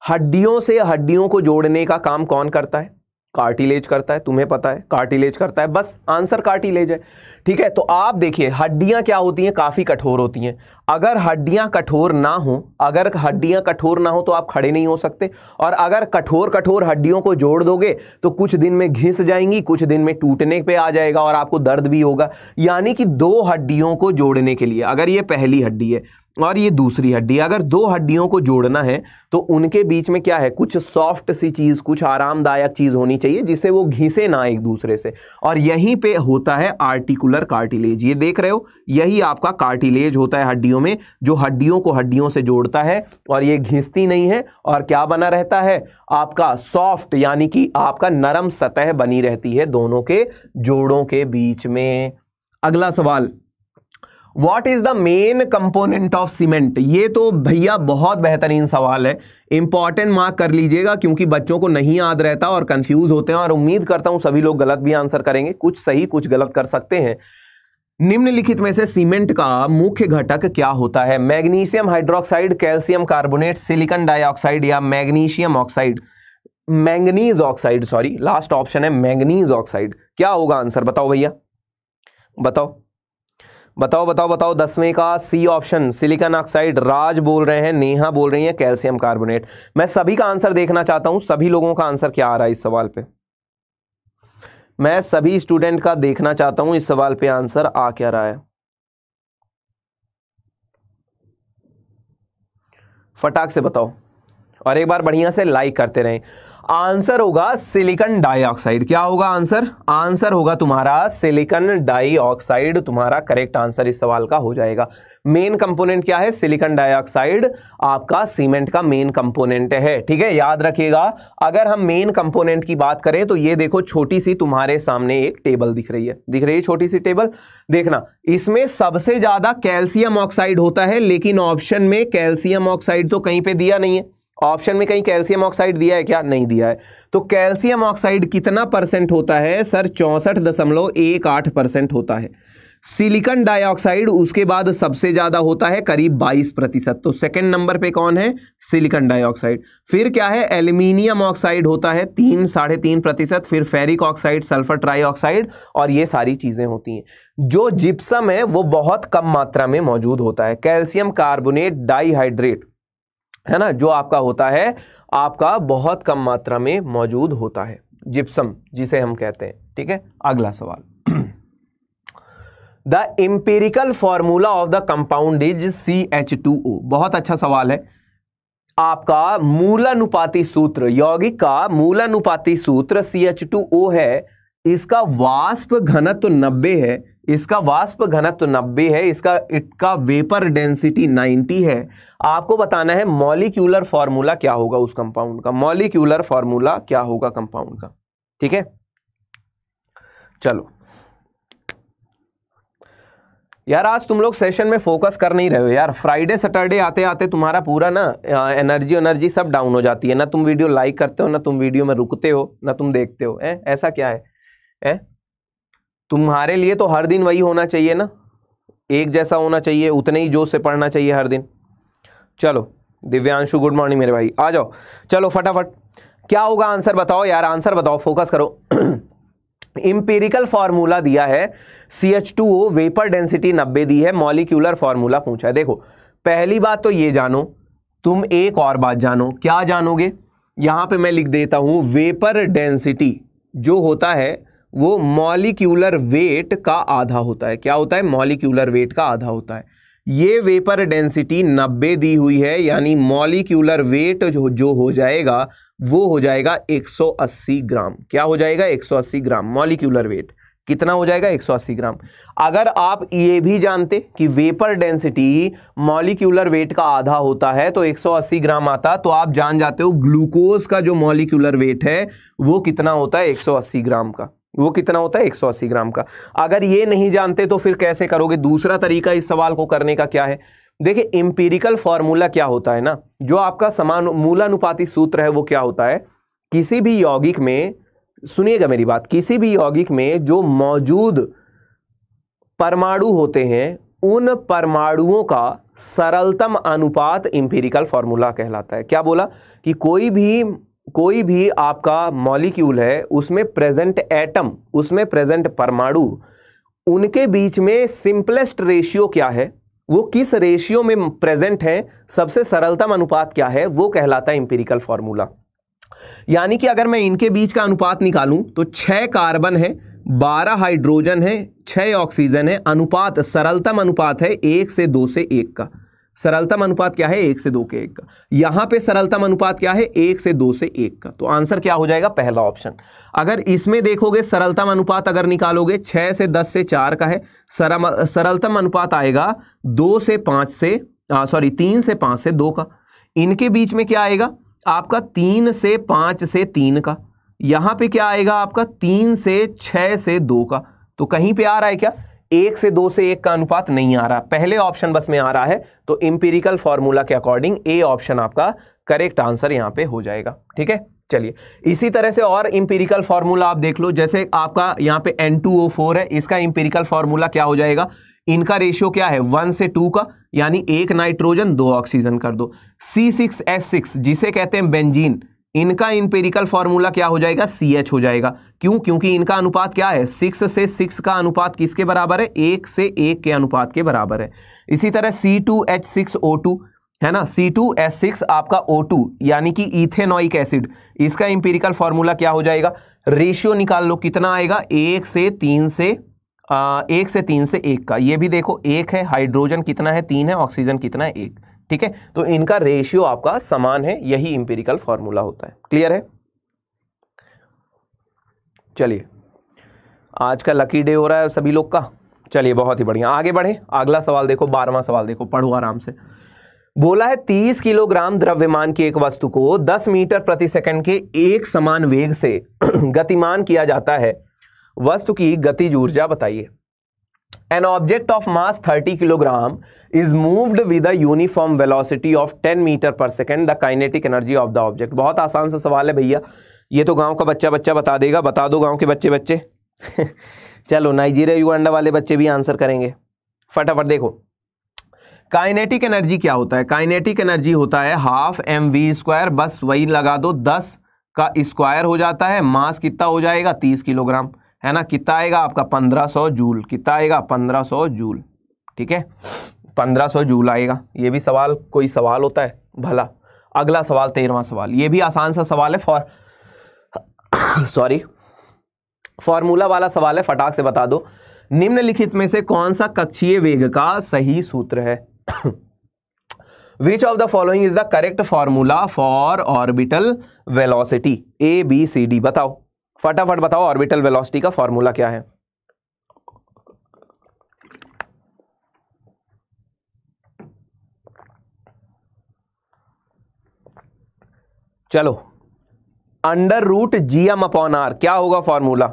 हड्डियों से हड्डियों को जोड़ने का काम कौन करता है कार्टिलेज करता है तुम्हें पता है कार्टिलेज करता है बस आंसर कार्टिलेज है ठीक है तो आप देखिए हड्डियां क्या होती हैं काफ़ी कठोर होती हैं अगर हड्डियां कठोर ना हो अगर हड्डियां कठोर ना हो तो आप खड़े नहीं हो सकते और अगर कठोर कठोर हड्डियों को जोड़ दोगे तो कुछ दिन में घिस जाएंगी कुछ दिन में टूटने पर आ जाएगा और आपको दर्द भी होगा यानी कि दो हड्डियों को जोड़ने के लिए अगर ये पहली हड्डी है और ये दूसरी हड्डी अगर दो हड्डियों को जोड़ना है तो उनके बीच में क्या है कुछ सॉफ्ट सी चीज़ कुछ आरामदायक चीज़ होनी चाहिए जिससे वो घिसे ना एक दूसरे से और यहीं पे होता है आर्टिकुलर कार्टिलेज ये देख रहे हो यही आपका कार्टिलेज होता है हड्डियों में जो हड्डियों को हड्डियों से जोड़ता है और ये घिसती नहीं है और क्या बना रहता है आपका सॉफ्ट यानी कि आपका नरम सतह बनी रहती है दोनों के जोड़ों के बीच में अगला सवाल what is the main component of cement ये तो भैया बहुत बेहतरीन सवाल है इंपॉर्टेंट मार्क कर लीजिएगा क्योंकि बच्चों को नहीं याद रहता और कंफ्यूज होते हैं और उम्मीद करता हूं सभी लोग गलत भी आंसर करेंगे कुछ सही कुछ गलत कर सकते हैं निम्नलिखित में से सीमेंट का मुख्य घटक क्या होता है magnesium hydroxide calcium carbonate silicon dioxide या magnesium oxide manganese oxide sorry last option है मैंगनीज ऑक्साइड क्या होगा आंसर बताओ भैया बताओ बताओ बताओ बताओ दसवें का C option silicon oxide Raj बोल रहे हैं नेहा बोल रही है कैल्शियम कार्बोनेट मैं सभी का आंसर देखना चाहता हूं सभी लोगों का आंसर क्या आ रहा है इस सवाल पे मैं सभी स्टूडेंट का देखना चाहता हूं इस सवाल पे आंसर आ क्या रहा है फटाक से बताओ और एक बार बढ़िया से लाइक करते रहें आंसर होगा सिलिकॉन डाइऑक्साइड क्या होगा आंसर आंसर होगा तुम्हारा सिलिकॉन डाइऑक्साइड तुम्हारा करेक्ट आंसर इस सवाल का हो जाएगा मेन कंपोनेंट क्या है सिलिकॉन डाइऑक्साइड आपका सीमेंट का मेन कंपोनेंट है ठीक है याद रखिएगा अगर हम मेन कंपोनेंट की बात करें तो ये देखो छोटी सी तुम्हारे सामने एक टेबल दिख रही है दिख रही है छोटी सी टेबल देखना इसमें सबसे ज्यादा कैल्शियम ऑक्साइड होता है लेकिन ऑप्शन में कैल्शियम ऑक्साइड तो कहीं पे दिया नहीं है ऑप्शन में कहीं कैल्शियम ऑक्साइड दिया है क्या नहीं दिया है तो कैल्शियम ऑक्साइड कितना परसेंट होता है सर चौंसठ दशमलव एक आठ परसेंट होता है सिलिकन डाइऑक्साइड उसके बाद सबसे ज़्यादा होता है करीब 22 प्रतिशत तो सेकंड नंबर पे कौन है सिलिकन डाइऑक्साइड फिर क्या है एल्यूमिनियम ऑक्साइड होता है तीन साढ़े तीन प्रतिशत फिर फेरिक ऑक्साइड सल्फर ट्राइऑक्साइड और ये सारी चीज़ें होती हैं जो जिप्सम है वो बहुत कम मात्रा में मौजूद होता है कैल्शियम कार्बोनेट डाइहाइड्रेट है ना जो आपका होता है आपका बहुत कम मात्रा में मौजूद होता है जिप्सम जिसे हम कहते हैं ठीक है अगला सवाल the empirical formula of the compound is C H two O बहुत अच्छा सवाल है आपका मूलानुपाती सूत्र यौगिक का मूलानुपाती सूत्र सी एच टू ओ है इसका वाष्प घनत्व तो 90 है इसका वाष्प घनत्व 90 है इसका का वेपर डेंसिटी 90 है आपको बताना है मॉलिक्यूलर फॉर्मूला क्या होगा उस कंपाउंड का मॉलिक्यूलर फॉर्मूला क्या होगा कंपाउंड का ठीक है चलो यार आज तुम लोग सेशन में फोकस कर नहीं रहे हो यार फ्राइडे सैटरडे आते आते तुम्हारा पूरा ना एनर्जी एनर्जी सब डाउन हो जाती है ना तुम वीडियो लाइक करते हो ना तुम वीडियो में रुकते हो ना तुम देखते हो ए? ऐसा क्या है ए? तुम्हारे लिए तो हर दिन वही होना चाहिए ना एक जैसा होना चाहिए उतने ही जोश से पढ़ना चाहिए हर दिन चलो दिव्यांशु गुड मॉर्निंग मेरे भाई आ जाओ चलो फटाफट क्या होगा आंसर बताओ यार आंसर बताओ फोकस करो इम्पेरिकल फार्मूला दिया है C H two O vapour density नब्बे दी है मॉलिक्यूलर फार्मूला पूछा है देखो पहली बात तो ये जानो तुम एक और बात जानो क्या जानोगे यहाँ पे मैं लिख देता हूँ वेपर डेंसिटी जो होता है वो मॉलिक्यूलर वेट का आधा होता है क्या होता है मॉलिक्यूलर वेट का आधा होता है ये वेपर डेंसिटी 90 दी हुई है यानी मॉलिक्यूलर वेट जो जो हो जाएगा वो हो जाएगा 180 ग्राम क्या हो जाएगा 180 ग्राम मॉलिक्यूलर वेट कितना हो जाएगा 180 ग्राम अगर आप ये भी जानते कि वेपर डेंसिटी मॉलिक्यूलर वेट का आधा होता है तो 180 ग्राम आता तो आप जान जाते हो ग्लूकोज का जो मॉलिक्यूलर वेट है वो कितना होता है 180 ग्राम का वो कितना होता है 180 ग्राम का अगर ये नहीं जानते तो फिर कैसे करोगे दूसरा तरीका इस सवाल को करने का क्या है देखिए एम्पीरिकल फॉर्मूला क्या होता है ना जो आपका समान मूलानुपाति सूत्र है वो क्या होता है किसी भी यौगिक में सुनिएगा मेरी बात किसी भी यौगिक में जो मौजूद परमाणु होते हैं उन परमाणुओं का सरलतम अनुपात इंपेरिकल फॉर्मूला कहलाता है क्या बोला कि कोई भी कोई भी आपका मॉलिक्यूल है उसमें प्रेजेंट एटम उसमें प्रेजेंट परमाणु उनके बीच में सिंपलेस्ट रेशियो क्या है वो किस रेशियो में प्रेजेंट है सबसे सरलतम अनुपात क्या है वो कहलाता है इंपेरिकल फॉर्मूला यानी कि अगर मैं इनके बीच का अनुपात निकालूं तो छह कार्बन है बारह हाइड्रोजन है छह ऑक्सीजन है अनुपात सरलतम अनुपात है एक से दो से एक का सरलतम अनुपात क्या है एक से दो के एक का यहां पे सरलतम अनुपात क्या है एक से दो से एक का तो आंसर क्या हो जाएगा पहला ऑप्शन अगर इसमें देखोगे सरलतम अनुपात अगर निकालोगे छह से दस से चार का है सरलतम अनुपात आएगा दो से पांच से सॉरी तीन से पांच से दो का इनके बीच में क्या आएगा आपका तीन से पांच से तीन का यहां पर क्या आएगा आपका तीन से छह से दो का तो कहीं पर आ रहा है क्या एक से दो से एक का अनुपात नहीं आ रहा पहले ऑप्शन बस में आ रहा है तो इंपेरिकल फॉर्मूला के अकॉर्डिंग ए ऑप्शन आपका करेक्ट आंसर यहां पे हो जाएगा ठीक है चलिए इसी तरह से और इंपेरिकल फॉर्मूला आप देख लो जैसे आपका यहां पे N2O4 है इसका इंपेरिकल फॉर्मूला क्या हो जाएगा इनका रेशियो क्या है वन से टू का यानी एक नाइट्रोजन दो ऑक्सीजन कर दो सी सिक्स एस सिक्स जिसे कहते हैं बेंजीन इनका इंपेरिकल फॉर्मूला क्या हो जाएगा सी एच हो जाएगा क्यों क्योंकि इनका अनुपात क्या है सिक्स से सिक्स का अनुपात किसके बराबर है एक से एक के अनुपात के बराबर है इसी तरह C two H six O two है ना सी टू एच सिक्स आपका ओ टू यानी कि इथेनोइक एसिड इसका इंपेरिकल फॉर्मूला क्या हो जाएगा रेशियो निकाल लो कितना आएगा एक से तीन से आ, एक से तीन से एक का ये भी देखो एक है हाइड्रोजन कितना है तीन है ऑक्सीजन कितना है एक ठीक है तो इनका रेशियो आपका समान है यही इंपेरिकल फॉर्मूला होता है क्लियर है चलिए आज का लकी डे हो रहा है सभी लोग का चलिए बहुत ही बढ़िया आगे बढ़े अगला सवाल देखो बारहवा सवाल देखो पढ़ो आराम से बोला है 30 किलोग्राम द्रव्यमान की एक वस्तु को 10 मीटर प्रति सेकंड के एक समान वेग से गतिमान किया जाता है वस्तु की गतिज ऊर्जा बताइए an object of mass 30 kilogram is moved with a uniform velocity of 10 metre per second the kinetic energy of the object बहुत आसान सा सवाल है भैया ये तो गांव का बच्चा बच्चा बता देगा बता दो गांव के बच्चे बच्चे चलो नाइजीरिया युगांडा वाले बच्चे भी आंसर करेंगे फटाफट देखो काइनेटिक एनर्जी क्या होता है काइनेटिक एनर्जी होता है हाफ एम वी स्क्वायर बस वही लगा दो दस का स्क्वायर हो जाता है मास कितना हो जाएगा तीस किलोग्राम है ना कितना आएगा आपका 1500 जूल कितना आएगा 1500 जूल ठीक है 1500 जूल आएगा ये भी सवाल कोई सवाल होता है भला अगला सवाल तेरहवा सवाल ये भी आसान सा सवाल है फॉर सॉरी फॉर्मूला वाला सवाल है फटाक से बता दो निम्नलिखित में से कौन सा कक्षीय वेग का सही सूत्र है which of the following is the correct formula for orbital velocity A B C D बताओ फटाफट बताओ ऑर्बिटल वेलोसिटी का फॉर्मूला क्या है चलो under root GM upon R क्या होगा फॉर्मूला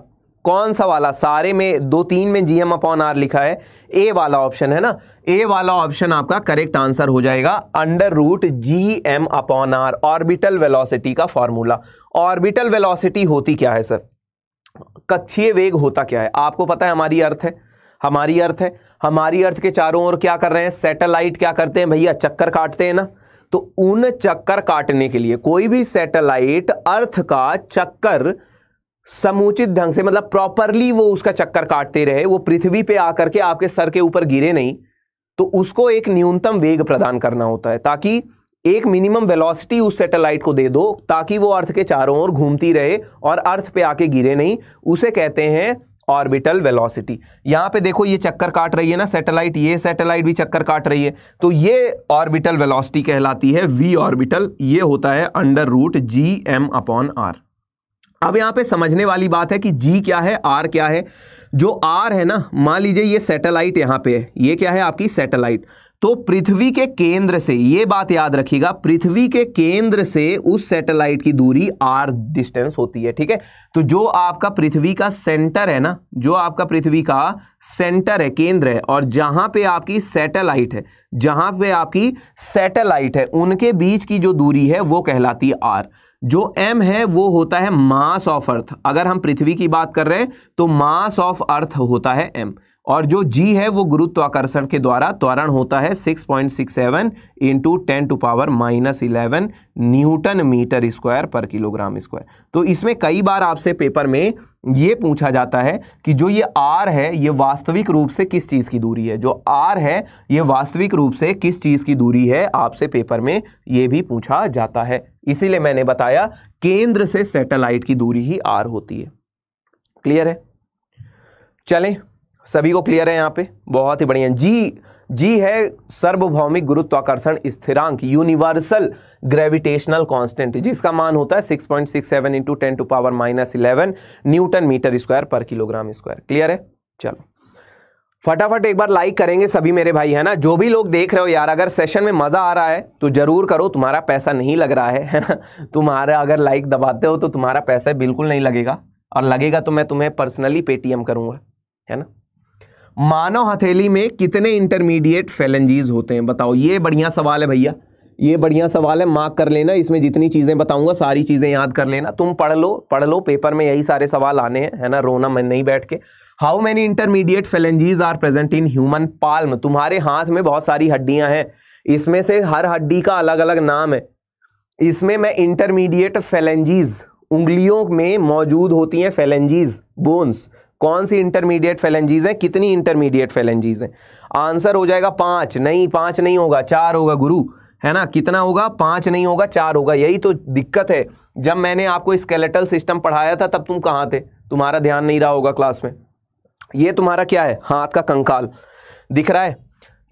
कौन सा वाला सारे में दो तीन में जीएम अपॉन आर लिखा है ए वाला ऑप्शन है ना ए वाला ऑप्शन आपका करेक्ट आंसर हो जाएगा under root G M upon R orbital velocity का फॉर्मूला ऑर्बिटल वेलोसिटी होती क्या है सर कक्षीय वेग होता क्या है आपको पता है हमारी अर्थ है हमारी अर्थ है हमारी अर्थ के चारों ओर क्या कर रहे हैं सैटेलाइट क्या करते हैं भैया चक्कर काटते हैं ना तो उन चक्कर काटने के लिए कोई भी सैटेलाइट अर्थ का चक्कर समुचित ढंग से मतलब प्रॉपरली वो उसका चक्कर काटते रहे वो पृथ्वी पे आकर के आपके सर के ऊपर गिरे नहीं तो उसको एक न्यूनतम वेग प्रदान करना होता है ताकि एक मिनिमम वेलोसिटी उस सैटेलाइट को दे दो ताकि वो अर्थ के चारों ओर घूमती रहे और अर्थ पे आके गिरे नहीं उसे कहते हैं ऑर्बिटल वेलोसिटी यहां पे देखो ये चक्कर काट रही है ना सैटेलाइट ये सैटेलाइट भी चक्कर काट रही है तो ये ऑर्बिटल वेलोसिटी कहलाती है वी ऑर्बिटल ये होता है under root G M upon R अब यहां पे समझने वाली बात है कि जी क्या है आर क्या है जो आर है ना मान लीजिए ये सैटेलाइट यहां पे है ये क्या है आपकी सैटेलाइट तो पृथ्वी के केंद्र से ये बात याद रखिएगा पृथ्वी के केंद्र से उस सैटेलाइट की दूरी आर डिस्टेंस होती है ठीक है तो जो आपका पृथ्वी का सेंटर है ना जो आपका पृथ्वी का सेंटर है केंद्र है और जहां पे आपकी सैटेलाइट है जहां पे आपकी सैटेलाइट है उनके बीच की जो दूरी है वो कहलाती है आर जो m है वो होता है मास ऑफ अर्थ अगर हम पृथ्वी की बात कर रहे हैं तो मास ऑफ अर्थ होता है m और जो g है वो गुरुत्वाकर्षण के द्वारा त्वरण होता है 6.67 point six seven into ten to power minus eleven newton metre square per kilogram square तो इसमें कई बार आपसे पेपर में ये पूछा जाता है कि जो ये r है ये वास्तविक रूप से किस चीज़ की दूरी है जो r है ये वास्तविक रूप से किस चीज़ की दूरी है आपसे पेपर में ये भी पूछा जाता है इसीलिए मैंने बताया केंद्र से सैटेलाइट की दूरी ही आर होती है क्लियर है चलें सभी को क्लियर है यहां पे बहुत ही बढ़िया जी जी है सर्वभौमिक गुरुत्वाकर्षण स्थिरांक यूनिवर्सल ग्रेविटेशनल कांस्टेंट जिसका मान होता है 6.67 point six seven into ten to power minus eleven newton metre square per kilogram square clear है चलो फटाफट एक बार लाइक करेंगे सभी मेरे भाई है ना जो भी लोग देख रहे हो यार अगर सेशन में मज़ा आ रहा है तो ज़रूर करो तुम्हारा पैसा नहीं लग रहा है है ना तुम्हारा अगर लाइक दबाते हो तो तुम्हारा पैसा बिल्कुल नहीं लगेगा और लगेगा तो मैं तुम्हें पर्सनली पेटीएम करूंगा है ना मानव हथेली में कितने इंटरमीडिएट फैलेंजीज होते हैं बताओ ये बढ़िया सवाल है भैया ये बढ़िया सवाल है मार्क कर लेना इसमें जितनी चीज़ें बताऊंगा सारी चीज़ें याद कर लेना तुम पढ़ लो पढ़ लो पेपर में यही सारे सवाल आने हैं है ना रोना मैं नहीं बैठ के how many intermediate phalanges are present in human palm तुम्हारे हाथ में बहुत सारी हड्डियां हैं इसमें से हर हड्डी का अलग अलग नाम है इसमें मैं इंटरमीडिएट फेलेंजीज उंगलियों में मौजूद होती हैं फेलेंजीज बोन्स कौन सी इंटरमीडिएट फेलेंजीज हैं कितनी इंटरमीडिएट फेलेंजीज हैं आंसर हो जाएगा पाँच नहीं पाँच नहीं होगा चार होगा गुरु है ना कितना होगा पाँच नहीं होगा चार होगा यही तो दिक्कत है जब मैंने आपको स्केलेटल सिस्टम पढ़ाया था तब तुम कहाँ थे तुम्हारा ध्यान नहीं रहा होगा क्लास में ये तुम्हारा क्या है हाथ का कंकाल दिख रहा है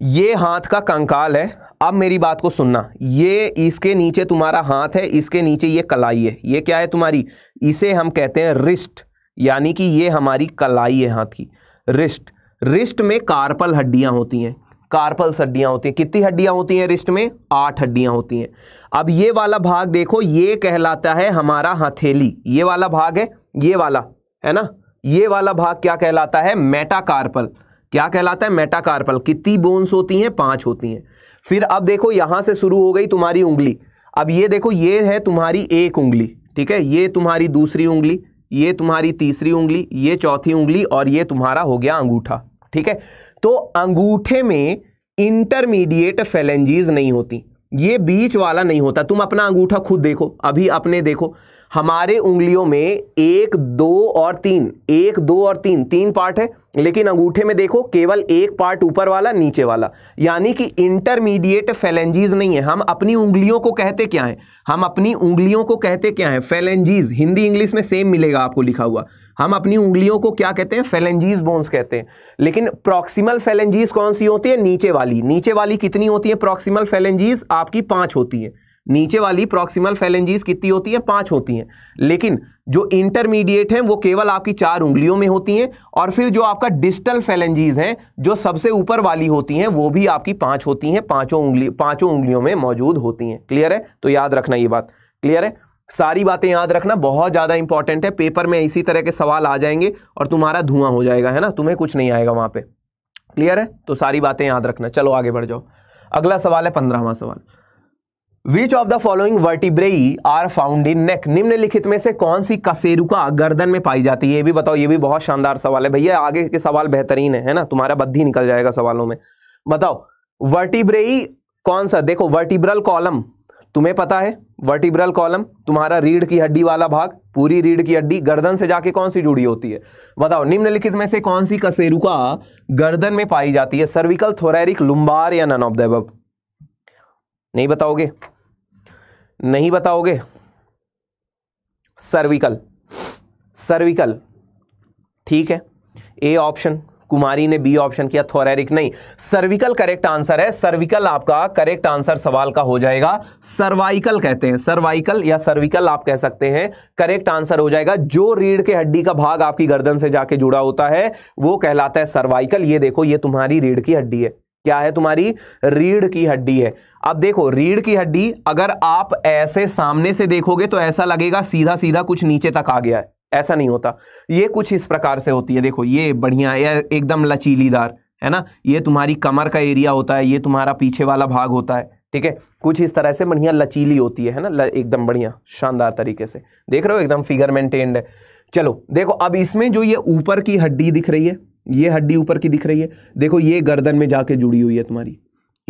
ये हाथ का कंकाल है अब मेरी बात को सुनना ये इसके नीचे तुम्हारा हाथ है इसके नीचे ये कलाई है ये क्या है तुम्हारी इसे हम कहते हैं रिस्ट यानी कि ये हमारी कलाई है हाथ की रिस्ट रिस्ट में कार्पल हड्डियां होती हैं कार्पल्स हड्डियां होती हैं कितनी हड्डियां होती हैं रिस्ट में आठ हड्डियां होती हैं अब ये वाला भाग देखो ये कहलाता है हमारा हथेली ये वाला भाग है ये वाला है ना ये वाला भाग क्या कहलाता है मेटाकार्पल क्या कहलाता है मेटाकार्पल कितनी बोन्स होती हैं पांच होती हैं फिर अब देखो यहां से शुरू हो गई तुम्हारी उंगली अब ये देखो ये है तुम्हारी एक उंगली ठीक है ये तुम्हारी दूसरी उंगली ये तुम्हारी तीसरी उंगली ये चौथी उंगली और ये तुम्हारा हो गया अंगूठा ठीक है तो अंगूठे में इंटरमीडिएट फेलेंजीज नहीं होती ये बीच वाला नहीं होता तुम अपना अंगूठा खुद देखो अभी अपने देखो हमारे उंगलियों में एक दो और तीन एक दो और तीन तीन पार्ट है लेकिन अंगूठे में देखो केवल एक पार्ट ऊपर वाला नीचे वाला यानी कि इंटरमीडिएट फेलेंजीज नहीं है हम अपनी उंगलियों को कहते क्या है हम अपनी उंगलियों को कहते क्या है फेलेंजीज हिंदी इंग्लिश में सेम मिलेगा आपको लिखा हुआ हम अपनी उंगलियों को क्या कहते हैं फेलेंजीज बोन्स कहते हैं लेकिन प्रॉक्सिमल फेलेंजीज कौन सी होती है नीचे वाली नीचे वाली कितनी होती है प्रॉक्सिमल फेलेंजीज आपकी पांच होती है नीचे वाली प्रॉक्सिमल फेलेंजीज कितनी होती है पांच होती हैं लेकिन जो इंटरमीडिएट हैं वो केवल आपकी चार उंगलियों में होती हैं और फिर जो आपका डिस्टल फेलेंजीज हैं जो सबसे ऊपर वाली होती हैं वो भी आपकी पांच होती हैं पांचों उंगली पांचों उंगलियों में मौजूद होती हैं क्लियर है तो याद रखना ये बात क्लियर है सारी बातें याद रखना बहुत ज़्यादा इंपॉर्टेंट है पेपर में इसी तरह के सवाल आ जाएंगे और तुम्हारा धुआं हो जाएगा है ना तुम्हें कुछ नहीं आएगा वहाँ पे क्लियर है तो सारी बातें याद रखना चलो आगे बढ़ जाओ अगला सवाल है पंद्रहवा सवाल which of the following vertebrae are found in neck निम्नलिखित में से कौन सी कसेरुका गर्दन में पाई जाती है ये भी बताओ ये भी बहुत शानदार सवाल है भैया आगे के सवाल बेहतरीन है है ना तुम्हारा बद्धी निकल जाएगा सवालों में बताओ वर्टिब्रेई कौन सा देखो वर्टिब्रल कॉलम तुम्हें पता है वर्टिब्रल कॉलम तुम्हारा रीढ़ की हड्डी वाला भाग पूरी रीढ़ की हड्डी गर्दन से जाके कौन सी जुड़ी होती है बताओ निम्नलिखित में से कौन सी कसेरुका गर्दन में पाई जाती है सर्विकल थोरेरिक लुम्बार या नन ऑफ द नहीं बताओगे नहीं बताओगे सर्विकल सर्विकल ठीक है ए ऑप्शन कुमारी ने बी ऑप्शन किया थोरेरिक नहीं सर्विकल करेक्ट आंसर है सर्विकल आपका करेक्ट आंसर सवाल का हो जाएगा सर्वाइकल कहते हैं सर्वाइकल या सर्विकल आप कह सकते हैं करेक्ट आंसर हो जाएगा जो रीढ़ के हड्डी का भाग आपकी गर्दन से जाके जुड़ा होता है वो कहलाता है सर्वाइकल ये देखो ये तुम्हारी रीढ़ की हड्डी है क्या है तुम्हारी रीढ़ की हड्डी है अब देखो रीढ़ की हड्डी अगर आप ऐसे सामने से देखोगे तो ऐसा लगेगा सीधा सीधा कुछ नीचे तक आ गया है ऐसा नहीं होता ये कुछ इस प्रकार से होती है देखो ये बढ़िया है एकदम लचीलीदार है ना ये तुम्हारी कमर का एरिया होता है ये तुम्हारा पीछे वाला भाग होता है ठीक है कुछ इस तरह से बढ़िया लचीली होती है, है ना एकदम बढ़िया शानदार तरीके से देख रहे हो एकदम फिगर मेंटेन्ड है चलो देखो अब इसमें जो ये ऊपर की हड्डी दिख रही है ये हड्डी ऊपर की दिख रही है देखो ये गर्दन में जाके जुड़ी हुई है तुम्हारी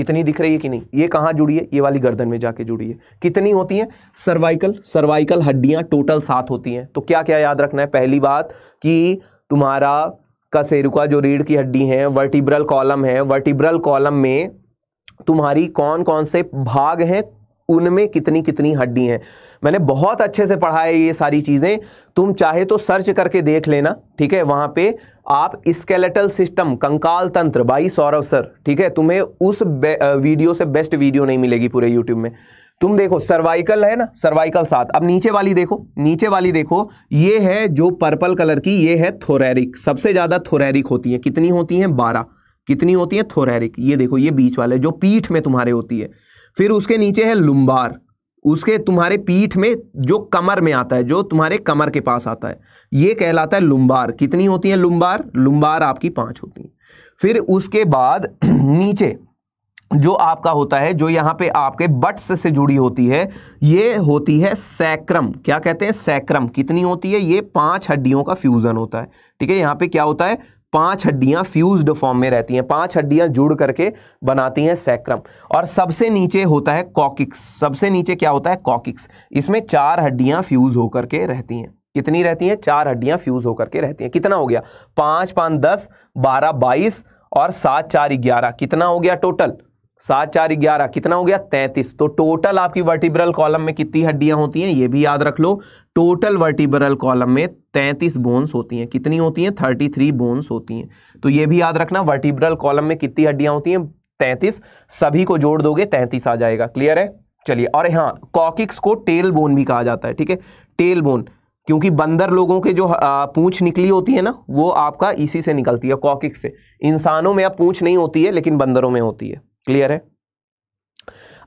इतनी दिख रही है कि नहीं ये कहाँ जुड़ी है ये वाली गर्दन में जाके जुड़ी है कितनी होती हैं सर्वाइकल सर्वाइकल हड्डियाँ टोटल सात होती हैं तो क्या क्या याद रखना है पहली बात कि तुम्हारा कसेरुका जो रीढ़ की हड्डी है वर्टिब्रल कॉलम है वर्टिब्रल कॉलम में तुम्हारी कौन कौन से भाग हैं उनमें कितनी कितनी हड्डी हैं मैंने बहुत अच्छे से पढ़ा है ये सारी चीज़ें तुम चाहे तो सर्च करके देख लेना ठीक है वहाँ पे आप स्केलेटल सिस्टम कंकाल तंत्र बाई सौरव सर ठीक है तुम्हें उस वीडियो से बेस्ट वीडियो नहीं मिलेगी पूरे यूट्यूब में तुम देखो सर्वाइकल है ना सर्वाइकल साथ अब नीचे वाली देखो नीचे वाली देखो ये है जो पर्पल कलर की ये है थोरेरिक सबसे ज़्यादा थोरेरिक होती है कितनी होती हैं बारह कितनी होती हैं थोरेरिक ये देखो ये बीच वाले जो पीठ में तुम्हारे होती है फिर उसके नीचे है लुम्बार उसके तुम्हारे पीठ में जो कमर में आता है जो तुम्हारे कमर के पास आता है ये कहलाता है लुम्बार कितनी होती है लुम्बार लुम्बार आपकी पांच होती है फिर उसके बाद नीचे जो आपका होता है जो यहां पे आपके बट्स से जुड़ी होती है ये होती है सैक्रम क्या कहते हैं सैक्रम कितनी होती है ये पांच हड्डियों का फ्यूजन होता है ठीक है यहां पे क्या होता है पांच हड्डियां फ्यूज्ड फॉर्म में रहती हैं पांच हड्डियां जुड़ करके बनाती हैं सैक्रम और सबसे नीचे होता है कॉकिक्स सबसे नीचे क्या होता है कॉकिक्स इसमें चार हड्डियां फ्यूज होकर के रहती हैं कितनी रहती हैं चार हड्डियां फ्यूज होकर के रहती हैं कितना हो गया पांच पांच दस बारह बाईस और सात चार ग्यारह कितना हो गया टोटल सात चार ग्यारह कितना हो गया तैंतीस तो टोटल आपकी वर्टिब्रल कॉलम में कितनी हड्डियां होती हैं ये भी याद रख लो टोटल वर्टिब्रल कॉलम में 33 बोन्स होती हैं कितनी होती हैं 33 बोन्स होती हैं तो ये भी याद रखना वर्टिब्रल कॉलम में कितनी हड्डियां होती हैं 33 सभी को जोड़ दोगे 33 आ जाएगा क्लियर है चलिए और हाँ कॉकिक्स को टेल बोन भी कहा जाता है ठीक है टेल बोन क्योंकि बंदर लोगों के जो पूछ निकली होती है ना वो आपका इसी से निकलती है कॉकिक्स से इंसानों में अब पूछ नहीं होती है लेकिन बंदरों में होती है क्लियर है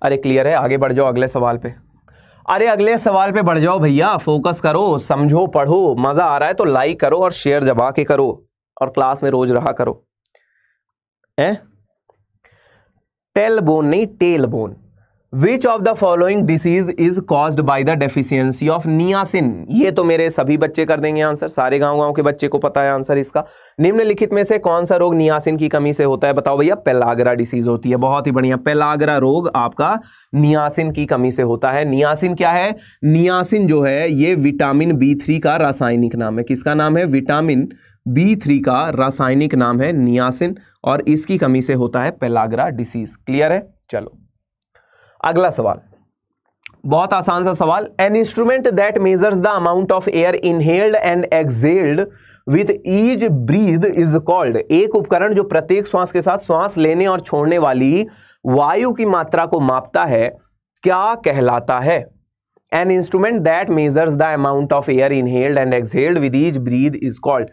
अरे क्लियर है आगे बढ़ जाओ अगले सवाल पे अरे अगले सवाल पे बढ़ जाओ भैया फोकस करो समझो पढ़ो मज़ा आ रहा है तो लाइक करो और शेयर जबा के करो और क्लास में रोज रहा करो ए टेल बोन नहीं tail bone which of the following disease is caused by the deficiency of niacin ये तो मेरे सभी बच्चे कर देंगे आंसर सारे गांव गांव के बच्चे को पता है आंसर इसका निम्नलिखित में से कौन सा रोग नियासिन की कमी से होता है बताओ भैया पेलागरा डिसीज होती है बहुत ही बढ़िया पेलागरा रोग आपका नियासिन की कमी से होता है नियासिन क्या है नियासिन जो है ये विटामिन बी थ्री का रासायनिक नाम है किसका नाम है विटामिन बी थ्री का रासायनिक नाम है नियासिन और इसकी कमी से होता है पेलागरा डिसीज क्लियर है चलो अगला सवाल बहुत आसान सा सवाल an instrument that measures the amount of air inhaled and exhaled with each breath is called एक उपकरण जो प्रत्येक श्वास के साथ श्वास लेने और छोड़ने वाली वायु की मात्रा को मापता है क्या कहलाता है an instrument that measures the amount of air inhaled and exhaled with each breath is called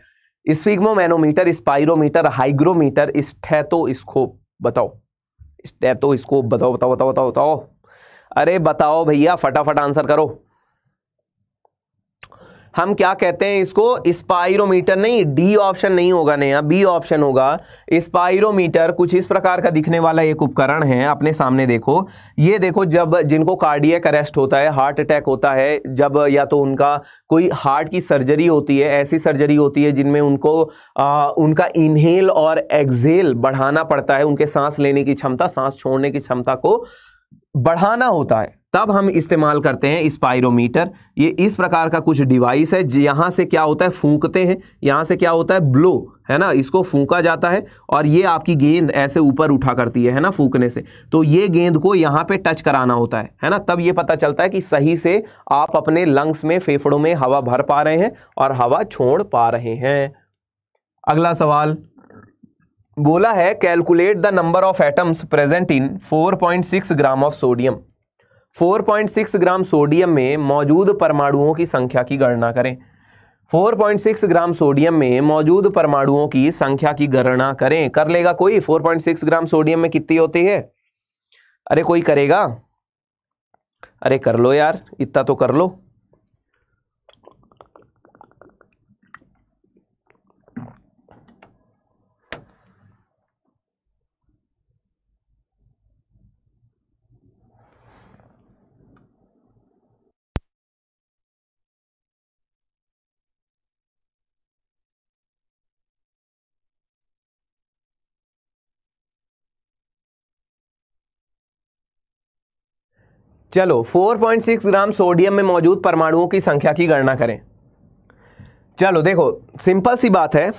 sphygmomanometer spirometer hygrometer stethoscope बताओ स्टेप तो बताओ बताओ बताओ बताओ बताओ अरे बताओ भैया फटाफट आंसर करो हम क्या कहते हैं इसको स्पायरोमीटर नहीं डी ऑप्शन नहीं होगा नया बी ऑप्शन होगा स्पायरोमीटर कुछ इस प्रकार का दिखने वाला एक उपकरण है अपने सामने देखो ये देखो जब जिनको कार्डियक अरेस्ट होता है हार्ट अटैक होता है जब या तो उनका कोई हार्ट की सर्जरी होती है ऐसी सर्जरी होती है जिनमें उनको आ, उनका इनहेल और एक्जेल बढ़ाना पड़ता है उनके सांस लेने की क्षमता सांस छोड़ने की क्षमता को बढ़ाना होता है तब हम इस्तेमाल करते हैं स्पायरोमीटर ये इस प्रकार का कुछ डिवाइस है यहाँ से क्या होता है फूंकते हैं यहाँ से क्या होता है ब्लो है ना इसको फूंका जाता है और ये आपकी गेंद ऐसे ऊपर उठा करती है है ना फूंकने से तो ये गेंद को यहाँ पे टच कराना होता है है ना तब ये पता चलता है कि सही से आप अपने लंग्स में फेफड़ों में हवा भर पा रहे हैं और हवा छोड़ पा रहे हैं अगला सवाल बोला है calculate the number of atoms present in 4.6 gram of sodium 4.6 gram sodium में मौजूद परमाणुओं की संख्या की गणना करें 4.6 ग्राम सोडियम में मौजूद परमाणुओं की संख्या की गणना करें कर लेगा कोई 4.6 ग्राम सोडियम में कितनी होती है अरे कोई करेगा अरे कर लो यार इतना तो कर लो चलो 4.6 ग्राम सोडियम में मौजूद परमाणुओं की संख्या की गणना करें चलो देखो सिंपल सी बात है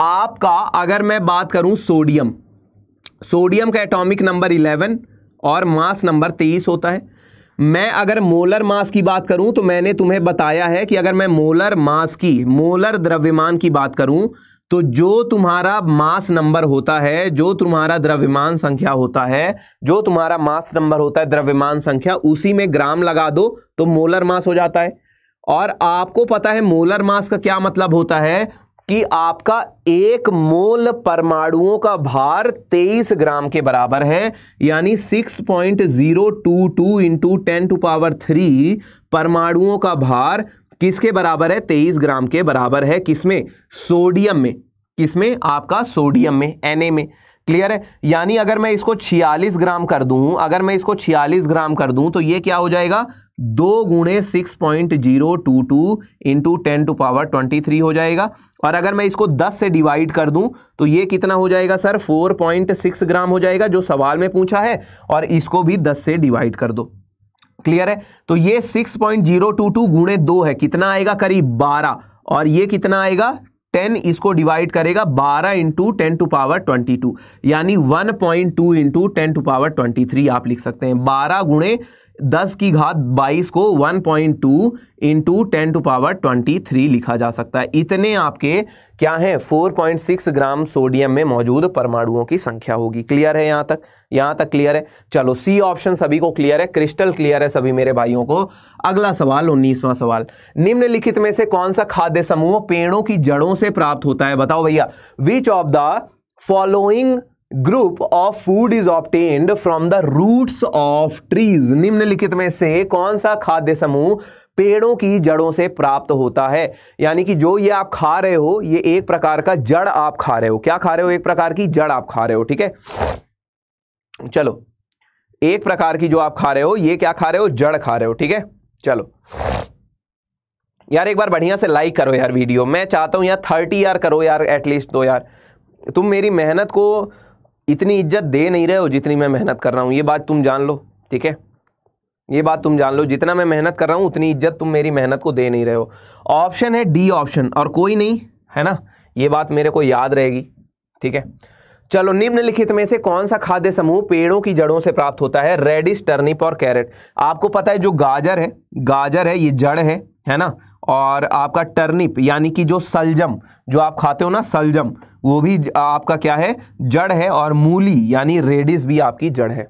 आपका अगर मैं बात करूं सोडियम सोडियम का एटॉमिक नंबर 11 और मास नंबर 23 होता है मैं अगर मोलर मास की बात करूं तो मैंने तुम्हें बताया है कि अगर मैं मोलर मास की मोलर द्रव्यमान की बात करूं तो जो तुम्हारा मास नंबर होता है जो तुम्हारा द्रव्यमान संख्या होता है जो तुम्हारा मास नंबर होता है द्रव्यमान संख्या उसी में ग्राम लगा दो तो मोलर मास हो जाता है और आपको पता है मोलर मास का क्या मतलब होता है कि आपका एक मोल परमाणुओं का भार 23 ग्राम के बराबर है यानी 6.022 point zero two two into ten to power three परमाणुओं का भार किसके बराबर है तेईस ग्राम के बराबर है किसमें सोडियम में किसमें आपका सोडियम में एन में क्लियर है यानी अगर मैं इसको 46 ग्राम कर दूं अगर मैं इसको 46 ग्राम कर दूं तो ये क्या हो जाएगा दो गुणे six point zero two two into ten to power twenty three हो जाएगा और अगर मैं इसको 10 से डिवाइड कर दूं तो ये कितना हो जाएगा सर 4.6 ग्राम हो जाएगा जो सवाल में पूछा है और इसको भी 10 से डिवाइड कर दो क्लियर है तो ये 6.022 पॉइंट जीरो टू टू गुणे दो है कितना आएगा करीब 12 और ये कितना आएगा 10 इसको डिवाइड करेगा 12 इंटू टेन टू पावर 22 यानी 1.2 point two into ten to power 23 आप लिख सकते हैं 12 गुणे दस की घात बाईस को one point two into ten to power twenty three लिखा जा सकता है इतने आपके क्या है four point six gram sodium में मौजूद परमाणुओं की संख्या होगी क्लियर है यहां तक यहां तक क्लियर है चलो सी ऑप्शन सभी को क्लियर है क्रिस्टल क्लियर है सभी मेरे भाइयों को अगला सवाल उन्नीसवां सवाल निम्नलिखित में से कौन सा खाद्य समूह पेड़ों की जड़ों से प्राप्त होता है बताओ भैया which of the following group of food is obtained from the roots of trees निम्नलिखित में से कौन सा खाद्य समूह पेड़ों की जड़ों से प्राप्त होता है यानी कि जो ये आप खा रहे हो ये एक प्रकार का जड़ आप खा रहे हो क्या खा रहे हो एक प्रकार की जड़ आप खा रहे हो ठीक है चलो एक प्रकार की जो आप खा रहे हो ये क्या खा रहे हो जड़ खा रहे हो ठीक है चलो यार एक बार बढ़िया से लाइक करो यार वीडियो मैं चाहता हूं यार थर्टी यार करो यार एटलीस्ट दो यार तुम मेरी मेहनत को इतनी इज्जत दे नहीं रहे हो जितनी मैं मेहनत कर रहा हूँ ये बात तुम जान लो ठीक है ये बात तुम जान लो जितना मैं मेहनत कर रहा हूँ उतनी इज्जत तुम मेरी मेहनत को दे नहीं रहे हो ऑप्शन है डी ऑप्शन और कोई नहीं है ना ये बात मेरे को याद रहेगी ठीक है चलो निम्नलिखित में से कौन सा खाद्य समूह पेड़ों की जड़ों से प्राप्त होता है रेडिस टर्निप और कैरेट आपको पता है जो गाजर है गाजर है ये जड़ है है ना और आपका टर्निप यानी कि जो सलजम जो आप खाते हो ना सलजम वो भी आपका क्या है जड़ है और मूली यानी रेडिस भी आपकी जड़ है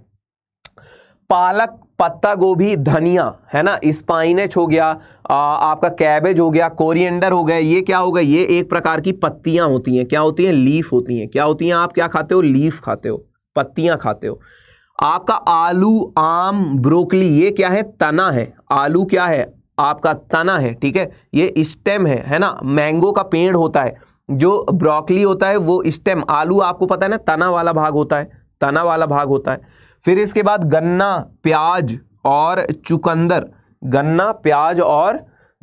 पालक पत्ता गोभी धनिया है ना स्पाइनेच हो गया आ, आपका कैबेज हो गया कोरिएंडर हो गया ये क्या होगा ये एक प्रकार की पत्तियां होती हैं क्या होती हैं लीफ होती हैं क्या होती हैं आप क्या खाते हो लीफ खाते हो पत्तियां खाते हो आपका आलू आम ब्रोकली ये क्या है तना है आलू क्या है आपका तना है ठीक है ये स्टेम है है ना मैंगो का पेड़ होता है जो ब्रोकली होता है वो स्टेम आलू आपको पता है ना तना वाला भाग होता है तना वाला भाग होता है फिर इसके बाद गन्ना प्याज और चुकंदर गन्ना प्याज और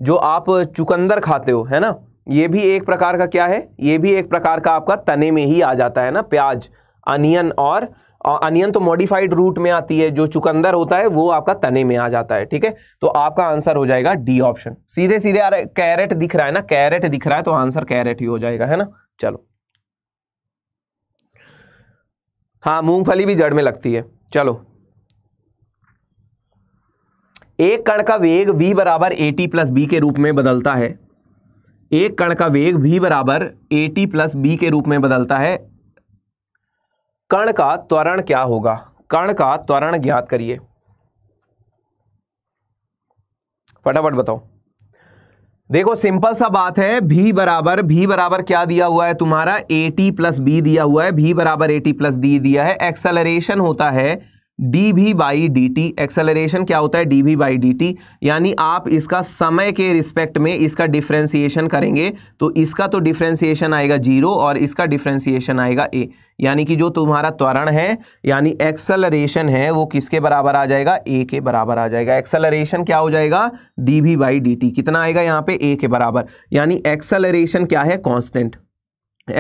जो आप चुकंदर खाते हो है ना ये भी एक प्रकार का क्या है ये भी एक प्रकार का आपका तने में ही आ जाता है ना प्याज अनियन और अनियन तो मॉडिफाइड रूट में आती है जो चुकंदर होता है वो आपका तने में आ जाता है ठीक है तो आपका आंसर हो जाएगा डी ऑप्शन सीधे सीधे आ रहा कैरेट दिख रहा है ना कैरेट दिख रहा है तो आंसर कैरेट ही हो जाएगा है ना चलो हाँ मूंगफली भी जड़ में लगती है चलो एक कण का वेग v बराबर ए टी प्लस बी के रूप में बदलता है एक कण का वेग v बराबर ए टी प्लस बी के रूप में बदलता है कण का त्वरण क्या होगा कर्ण का त्वरण ज्ञात करिए फटाफट बताओ देखो सिंपल सा बात है भी बराबर भी बराबर क्या दिया हुआ है तुम्हारा ए टी प्लस बी दिया हुआ है भी बराबर ए टी प्लस डी दिया है एक्सेलरेशन होता है डी भी बाई डी टी एक्सेलरेशन क्या होता है डी भी बाई डी टी यानी आप इसका समय के रिस्पेक्ट में इसका डिफ्रेंसिएशन करेंगे तो इसका तो डिफ्रेंसिएशन आएगा जीरो और इसका डिफ्रेंसिएशन आएगा ए यानी कि जो तुम्हारा त्वरण है यानी एक्सलरेशन है वो किसके बराबर आ जाएगा ए के बराबर आ जाएगा एक्सलरेशन क्या हो जाएगा D V by D T कितना आएगा यहाँ पे ए के बराबर यानी एक्सलरेशन क्या है कांस्टेंट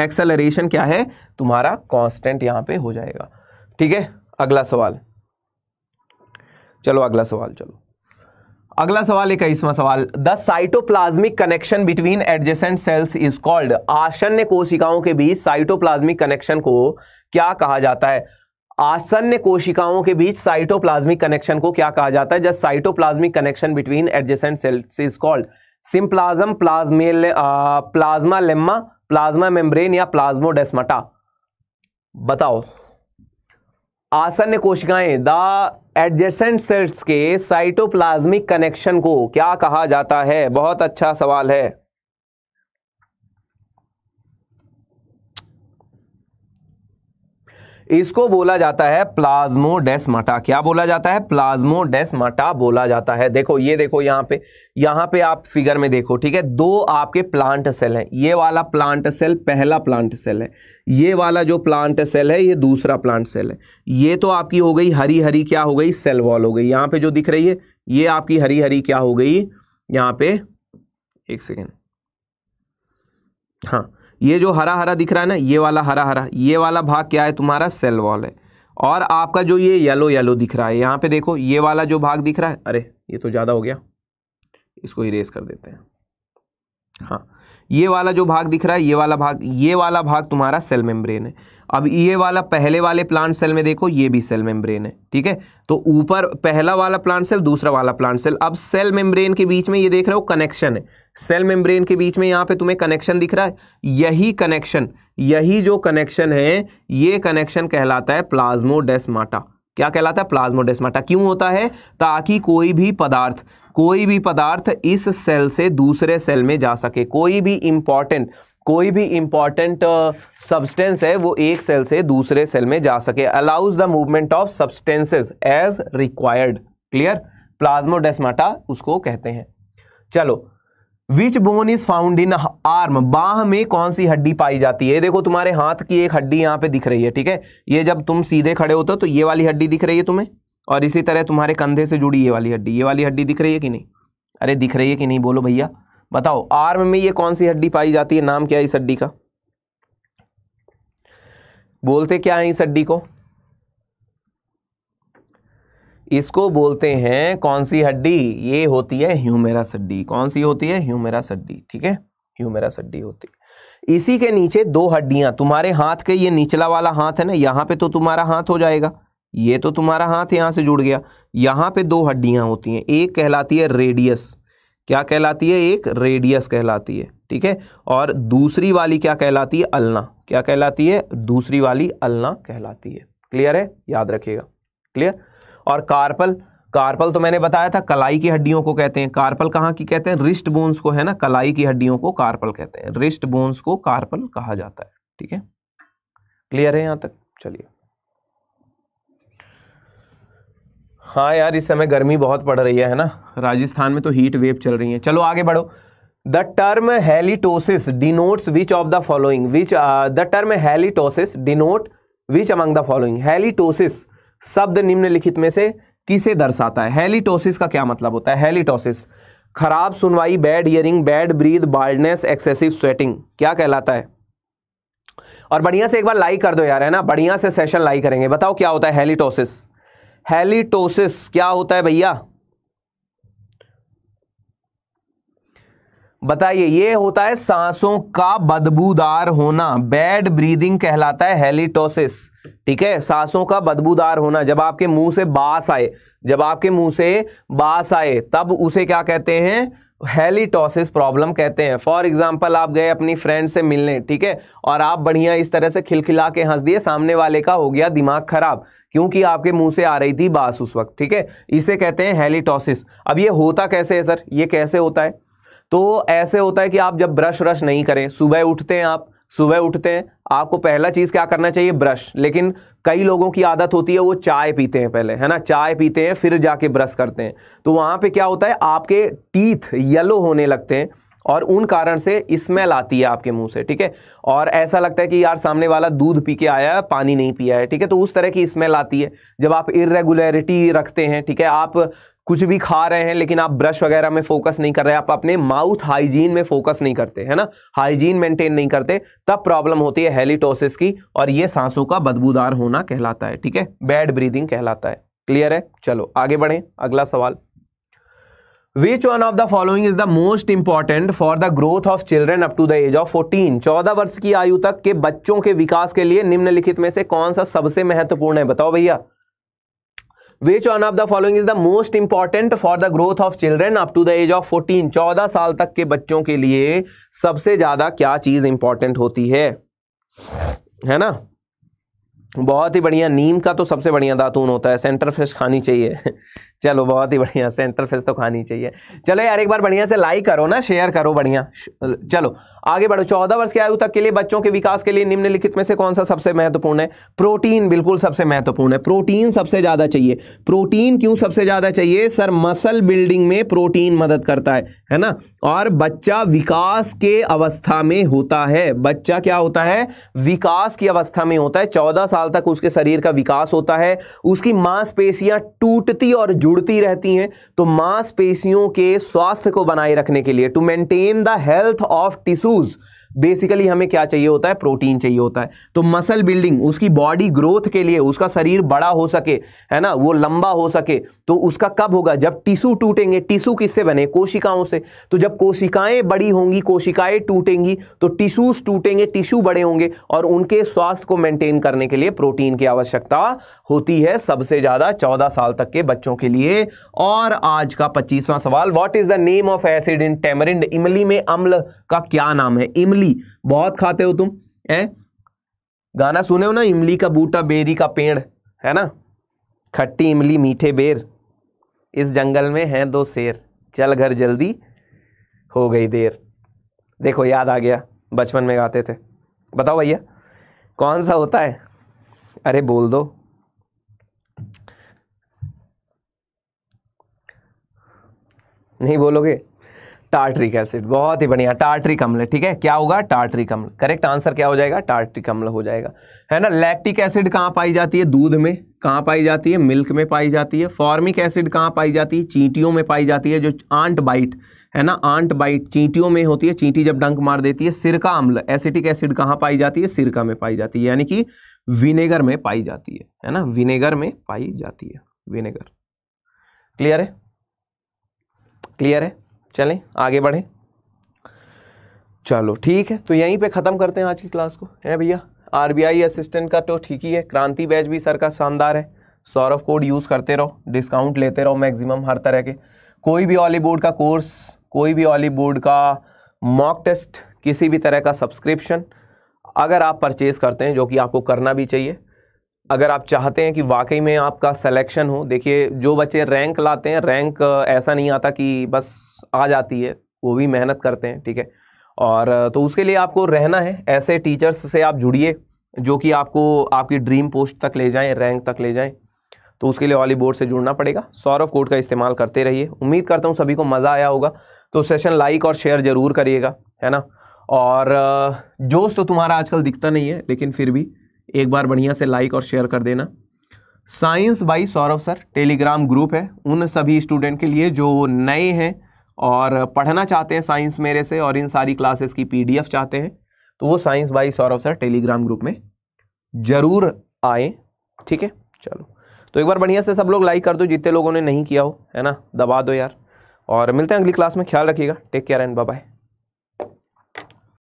एक्सलरेशन क्या है तुम्हारा कांस्टेंट यहाँ पे हो जाएगा ठीक है अगला सवाल चलो अगला सवाल चलो अगला सवाल इक्कीसवा सवाल the cytoplasmic connection between adjacent cells is called आसन्न कोशिकाओं के बीच साइटोप्लाज्मिक कनेक्शन को क्या कहा जाता है आसन्न कोशिकाओं के बीच साइटोप्लाज्मिक कनेक्शन को क्या कहा जाता है just cytoplasmic connection between adjacent cells is called symplasm plasma plasmalemma plasma membrane या प्लाज्मोडेस्मटा बताओ आसन्य कोशिकाएं द एडजेसेंट सेल्स के साइटोप्लाज्मिक कनेक्शन को क्या कहा जाता है बहुत अच्छा सवाल है इसको बोला जाता है प्लाज्मोडेस्माटा क्या बोला जाता है प्लाज्मोडेस्माटा बोला जाता है देखो ये देखो यहाँ पे यहाँ पे आप फिगर में देखो ठीक है दो आपके प्लांट सेल हैं ये वाला प्लांट सेल पहला प्लांट सेल है ये वाला जो प्लांट सेल है ये दूसरा प्लांट सेल है ये तो आपकी हो गई हरी हरी क्या हो गई सेल वॉल हो गई यहाँ पे जो दिख रही है ये आपकी हरी हरी क्या हो गई यहाँ पे एक सेकेंड हाँ ये जो हरा हरा दिख रहा है ना ये वाला हरा हरा ये वाला भाग क्या है तुम्हारा सेल वॉल है और आपका जो ये येलो येलो दिख रहा है यहाँ पे देखो ये वाला जो भाग दिख रहा है अरे ये तो ज़्यादा हो गया इसको इरेज कर देते हैं हाँ ये वाला जो भाग दिख रहा है ये वाला भाग ये वाला भाग तुम्हारा सेल मेम्ब्रेन है अब ये वाला पहले वाले प्लांट सेल में देखो ये भी सेल मेम्ब्रेन है ठीक है तो ऊपर पहला वाला प्लांट सेल दूसरा वाला प्लांट सेल अब सेल मेम्ब्रेन के बीच में ये देख रहे हो कनेक्शन है सेल मेम्ब्रेन के बीच में यहाँ पे तुम्हें कनेक्शन दिख रहा है यही कनेक्शन यही जो कनेक्शन है ये कनेक्शन कहलाता है प्लाज्मोडेस्माटा क्या कहलाता है प्लाज्मोडेस्माटा क्यों होता है ताकि कोई भी पदार्थ कोई भी पदार्थ इस सेल से दूसरे सेल में जा सके कोई भी इंपॉर्टेंट कोई भी इंपॉर्टेंट सब्सटेंस uh, है वो एक सेल से दूसरे सेल में जा सके allows the movement of substances as required clear plasmodesmata उसको कहते हैं चलो which bone is found in arm बाह में कौन सी हड्डी पाई जाती है देखो तुम्हारे हाथ की एक हड्डी यहां पे दिख रही है ठीक है ये जब तुम सीधे खड़े होते हो तो ये वाली हड्डी दिख रही है तुम्हें और इसी तरह तुम्हारे कंधे से जुड़ी ये वाली हड्डी ये वाली हड्डी दिख रही है कि नहीं अरे दिख रही है कि नहीं बोलो भैया बताओ आर्म में ये कौन सी हड्डी पाई जाती है नाम क्या है इस हड्डी का बोलते क्या है इस हड्डी को इसको बोलते हैं कौन सी हड्डी ये होती है ह्यूमेरा सड्डी कौन सी होती है ह्यूमेरा सड्डी ठीक है ह्यूमेरा सड्डी होती है इसी के नीचे दो हड्डियां तुम्हारे हाथ के ये निचला वाला हाथ है ना यहां पे तो तुम्हारा हाथ हो जाएगा ये तो तुम्हारा हाथ यहाँ से जुड़ गया यहाँ पे दो हड्डियाँ होती हैं एक कहलाती है रेडियस क्या कहलाती है एक रेडियस कहलाती है ठीक है और दूसरी वाली क्या कहलाती है अलना क्या कहलाती है दूसरी वाली अलना कहलाती है क्लियर है याद रखिएगा क्लियर और कार्पल कार्पल तो मैंने बताया था कलाई की हड्डियों को कहते हैं कार्पल कहाँ की कहते हैं रिस्ट बोन्स को है ना कलाई की हड्डियों को कार्पल कहते हैं रिस्ट बोन्स को कार्पल कहा जाता है ठीक है क्लियर है यहाँ तक चलिए हाँ यार इस समय गर्मी बहुत पड़ रही है है ना राजस्थान में तो हीट वेव चल रही है चलो आगे बढ़ो the term halitosis denotes which of the following which the term halitosis denote which among the following halitosis शब्द निम्नलिखित में से किसे दर्शाता है हेलीटोसिस का क्या मतलब होता है हेलीटोसिस खराब सुनवाई bad hearing bad breath baldness excessive sweating क्या कहलाता है और बढ़िया से एक बार लाइक कर दो यार है ना बढ़िया से सेशन लाइक करेंगे बताओ क्या होता है हेलीटोसिस हेलीटोसिस क्या होता है भैया बताइए ये होता है सांसों का बदबूदार होना बैड ब्रीदिंग कहलाता है हेलीटोसिस ठीक है सांसों का बदबूदार होना जब आपके मुंह से बास आए जब आपके मुंह से बास आए तब उसे क्या कहते हैं हेलीटोसिस प्रॉब्लम कहते हैं फॉर एग्जाम्पल आप गए अपनी फ्रेंड से मिलने ठीक है और आप बढ़िया इस तरह से खिलखिला के हंस दिए सामने वाले का हो गया दिमाग खराब क्योंकि आपके मुंह से आ रही थी बास उस वक्त ठीक है इसे कहते हैं हेलीटोसिस अब ये होता कैसे है सर ये कैसे होता है तो ऐसे होता है कि आप जब ब्रश व्रश नहीं करें सुबह उठते हैं आप सुबह उठते हैं आपको पहला चीज़ क्या करना चाहिए ब्रश लेकिन कई लोगों की आदत होती है वो चाय पीते हैं पहले है ना चाय पीते हैं फिर जाके ब्रश करते हैं तो वहाँ पे क्या होता है आपके टीथ येलो होने लगते हैं और उन कारण से स्मेल आती है आपके मुंह से ठीक है और ऐसा लगता है कि यार सामने वाला दूध पी के आया है पानी नहीं पिया है ठीक है तो उस तरह की स्मेल आती है जब आप इरेगुलरिटी रखते हैं ठीक है आप कुछ भी खा रहे हैं लेकिन आप ब्रश वगैरह में फोकस नहीं कर रहे आप अपने माउथ हाइजीन में फोकस नहीं करते है ना हाइजीन मेंटेन नहीं करते तब प्रॉब्लम होती है हेलीटोसिस की और ये सांसों का बदबूदार होना कहलाता है ठीक है बैड ब्रीदिंग कहलाता है क्लियर है चलो आगे बढ़े अगला सवाल which one of the following is the most important for the growth of children up to the age of 14 चौदह वर्ष की आयु तक के बच्चों के विकास के लिए निम्नलिखित में से कौन सा सबसे महत्वपूर्ण है बताओ भैया which one of the following is the most important for the growth of children up to the age of 14 चौदह साल तक के बच्चों के लिए सबसे ज्यादा क्या चीज इंपॉर्टेंट होती है है ना बहुत ही बढ़िया नीम का तो सबसे बढ़िया दातून होता है सेंटर फिश खानी चाहिए चलो बहुत ही बढ़िया सेंटर फिश तो खानी चाहिए चलो यार एक बार बढ़िया से लाइक करो ना शेयर करो बढ़िया चलो आगे बढ़ो चौदह वर्ष की आयु तक के लिए बच्चों के विकास के लिए निम्नलिखित में से कौन सा सबसे महत्वपूर्ण है प्रोटीन बिल्कुल सबसे महत्वपूर्ण है प्रोटीन सबसे ज़्यादा चाहिए प्रोटीन क्यों सबसे ज़्यादा चाहिए सर मसल बिल्डिंग में प्रोटीन मदद करता है है ना और बच्चा विकास के अवस्था में होता है बच्चा क्या होता है विकास की अवस्था में होता है चौदह साल तक उसके शरीर का विकास होता है उसकी मांसपेशियां टूटती और जुड़ती रहती हैं तो मांसपेशियों के स्वास्थ्य को बनाए रखने के लिए to maintain the health of tissue choose basically हमें क्या चाहिए होता है प्रोटीन चाहिए होता है तो मसल बिल्डिंग उसकी बॉडी ग्रोथ के लिए उसका शरीर बड़ा हो सके है ना वो लंबा हो सके तो उसका कब होगा जब टिशू टूटेंगे टिश्यू किससे बने कोशिकाओं से तो जब कोशिकाएं बड़ी होंगी कोशिकाएं टूटेंगी तो टिश्यूज टूटेंगे टिश्यू बड़े होंगे और उनके स्वास्थ्य को मेंटेन करने के लिए प्रोटीन की आवश्यकता होती है सबसे ज़्यादा चौदह साल तक के बच्चों के लिए और आज का पच्चीसवां सवाल what is the name of acid in tamarind इमली में अम्ल का क्या नाम है इमली इमली बहुत खाते हो तुम है गाना सुने हो ना इमली का बूटा बेरी का पेड़ है ना खट्टी इमली मीठे बेर इस जंगल में हैं दो शेर चल घर जल्दी हो गई देर देखो याद आ गया बचपन में गाते थे बताओ भैया कौन सा होता है अरे बोल दो नहीं बोलोगे टार्ट्रिक एसिड बहुत ही बढ़िया टार्ट्रिक अम्ल ठीक है क्या होगा टार्ट्रिक अम्ल करेक्ट आंसर क्या हो जाएगा टार्ट्रिक अम्ल हो जाएगा है ना लैक्टिक एसिड कहाँ पाई जाती है दूध में कहाँ पाई जाती है मिल्क में पाई जाती है फॉर्मिक एसिड कहाँ पाई जाती है चींटियों में पाई जाती है जो आंट बाइट है ना आंट बाइट चींटियों में होती है चींटी जब डंक मार देती है सिरका अम्ल एसिटिक एसिड कहाँ पाई जाती है सिरका में पाई जाती है यानी कि विनेगर में पाई जाती है है ना विनेगर में पाई जाती है विनेगर क्लियर है क्लियर है चलें आगे बढ़ें चलो ठीक है तो यहीं पे ख़त्म करते हैं आज की क्लास को है भैया आरबीआई असिस्टेंट का तो ठीक ही है क्रांति बैच भी सर का शानदार है सौरभ कोड यूज़ करते रहो डिस्काउंट लेते रहो मैक्सिमम हर तरह के कोई भी ऑली बोर्ड का कोर्स कोई भी ऑली बोर्ड का मॉक टेस्ट किसी भी तरह का सब्सक्रिप्शन अगर आप परचेज़ करते हैं जो कि आपको करना भी चाहिए अगर आप चाहते हैं कि वाकई में आपका सिलेक्शन हो देखिए जो बच्चे रैंक लाते हैं रैंक ऐसा नहीं आता कि बस आ जाती है वो भी मेहनत करते हैं ठीक है और तो उसके लिए आपको रहना है ऐसे टीचर्स से आप जुड़िए जो कि आपको आपकी ड्रीम पोस्ट तक ले जाएं रैंक तक ले जाएं तो उसके लिए ऑली बोर्ड से जुड़ना पड़ेगा सौरभ कोड का इस्तेमाल करते रहिए उम्मीद करता हूँ सभी को मज़ा आया होगा तो सेशन लाइक और शेयर ज़रूर करिएगा है ना और जोश तो तुम्हारा आजकल दिखता नहीं है लेकिन फिर भी एक बार बढ़िया से लाइक और शेयर कर देना science by Saurabh sir Telegram group है उन सभी स्टूडेंट के लिए जो नए हैं और पढ़ना चाहते हैं साइंस मेरे से और इन सारी क्लासेस की पीडीएफ चाहते हैं तो वो science by Saurabh sir Telegram group में ज़रूर आए ठीक है चलो तो एक बार बढ़िया से सब लोग लाइक कर दो जितने लोगों ने नहीं किया हो है ना दबा दो यार और मिलते हैं अगली क्लास में ख्याल रखिएगा टेक केयर एंड बाय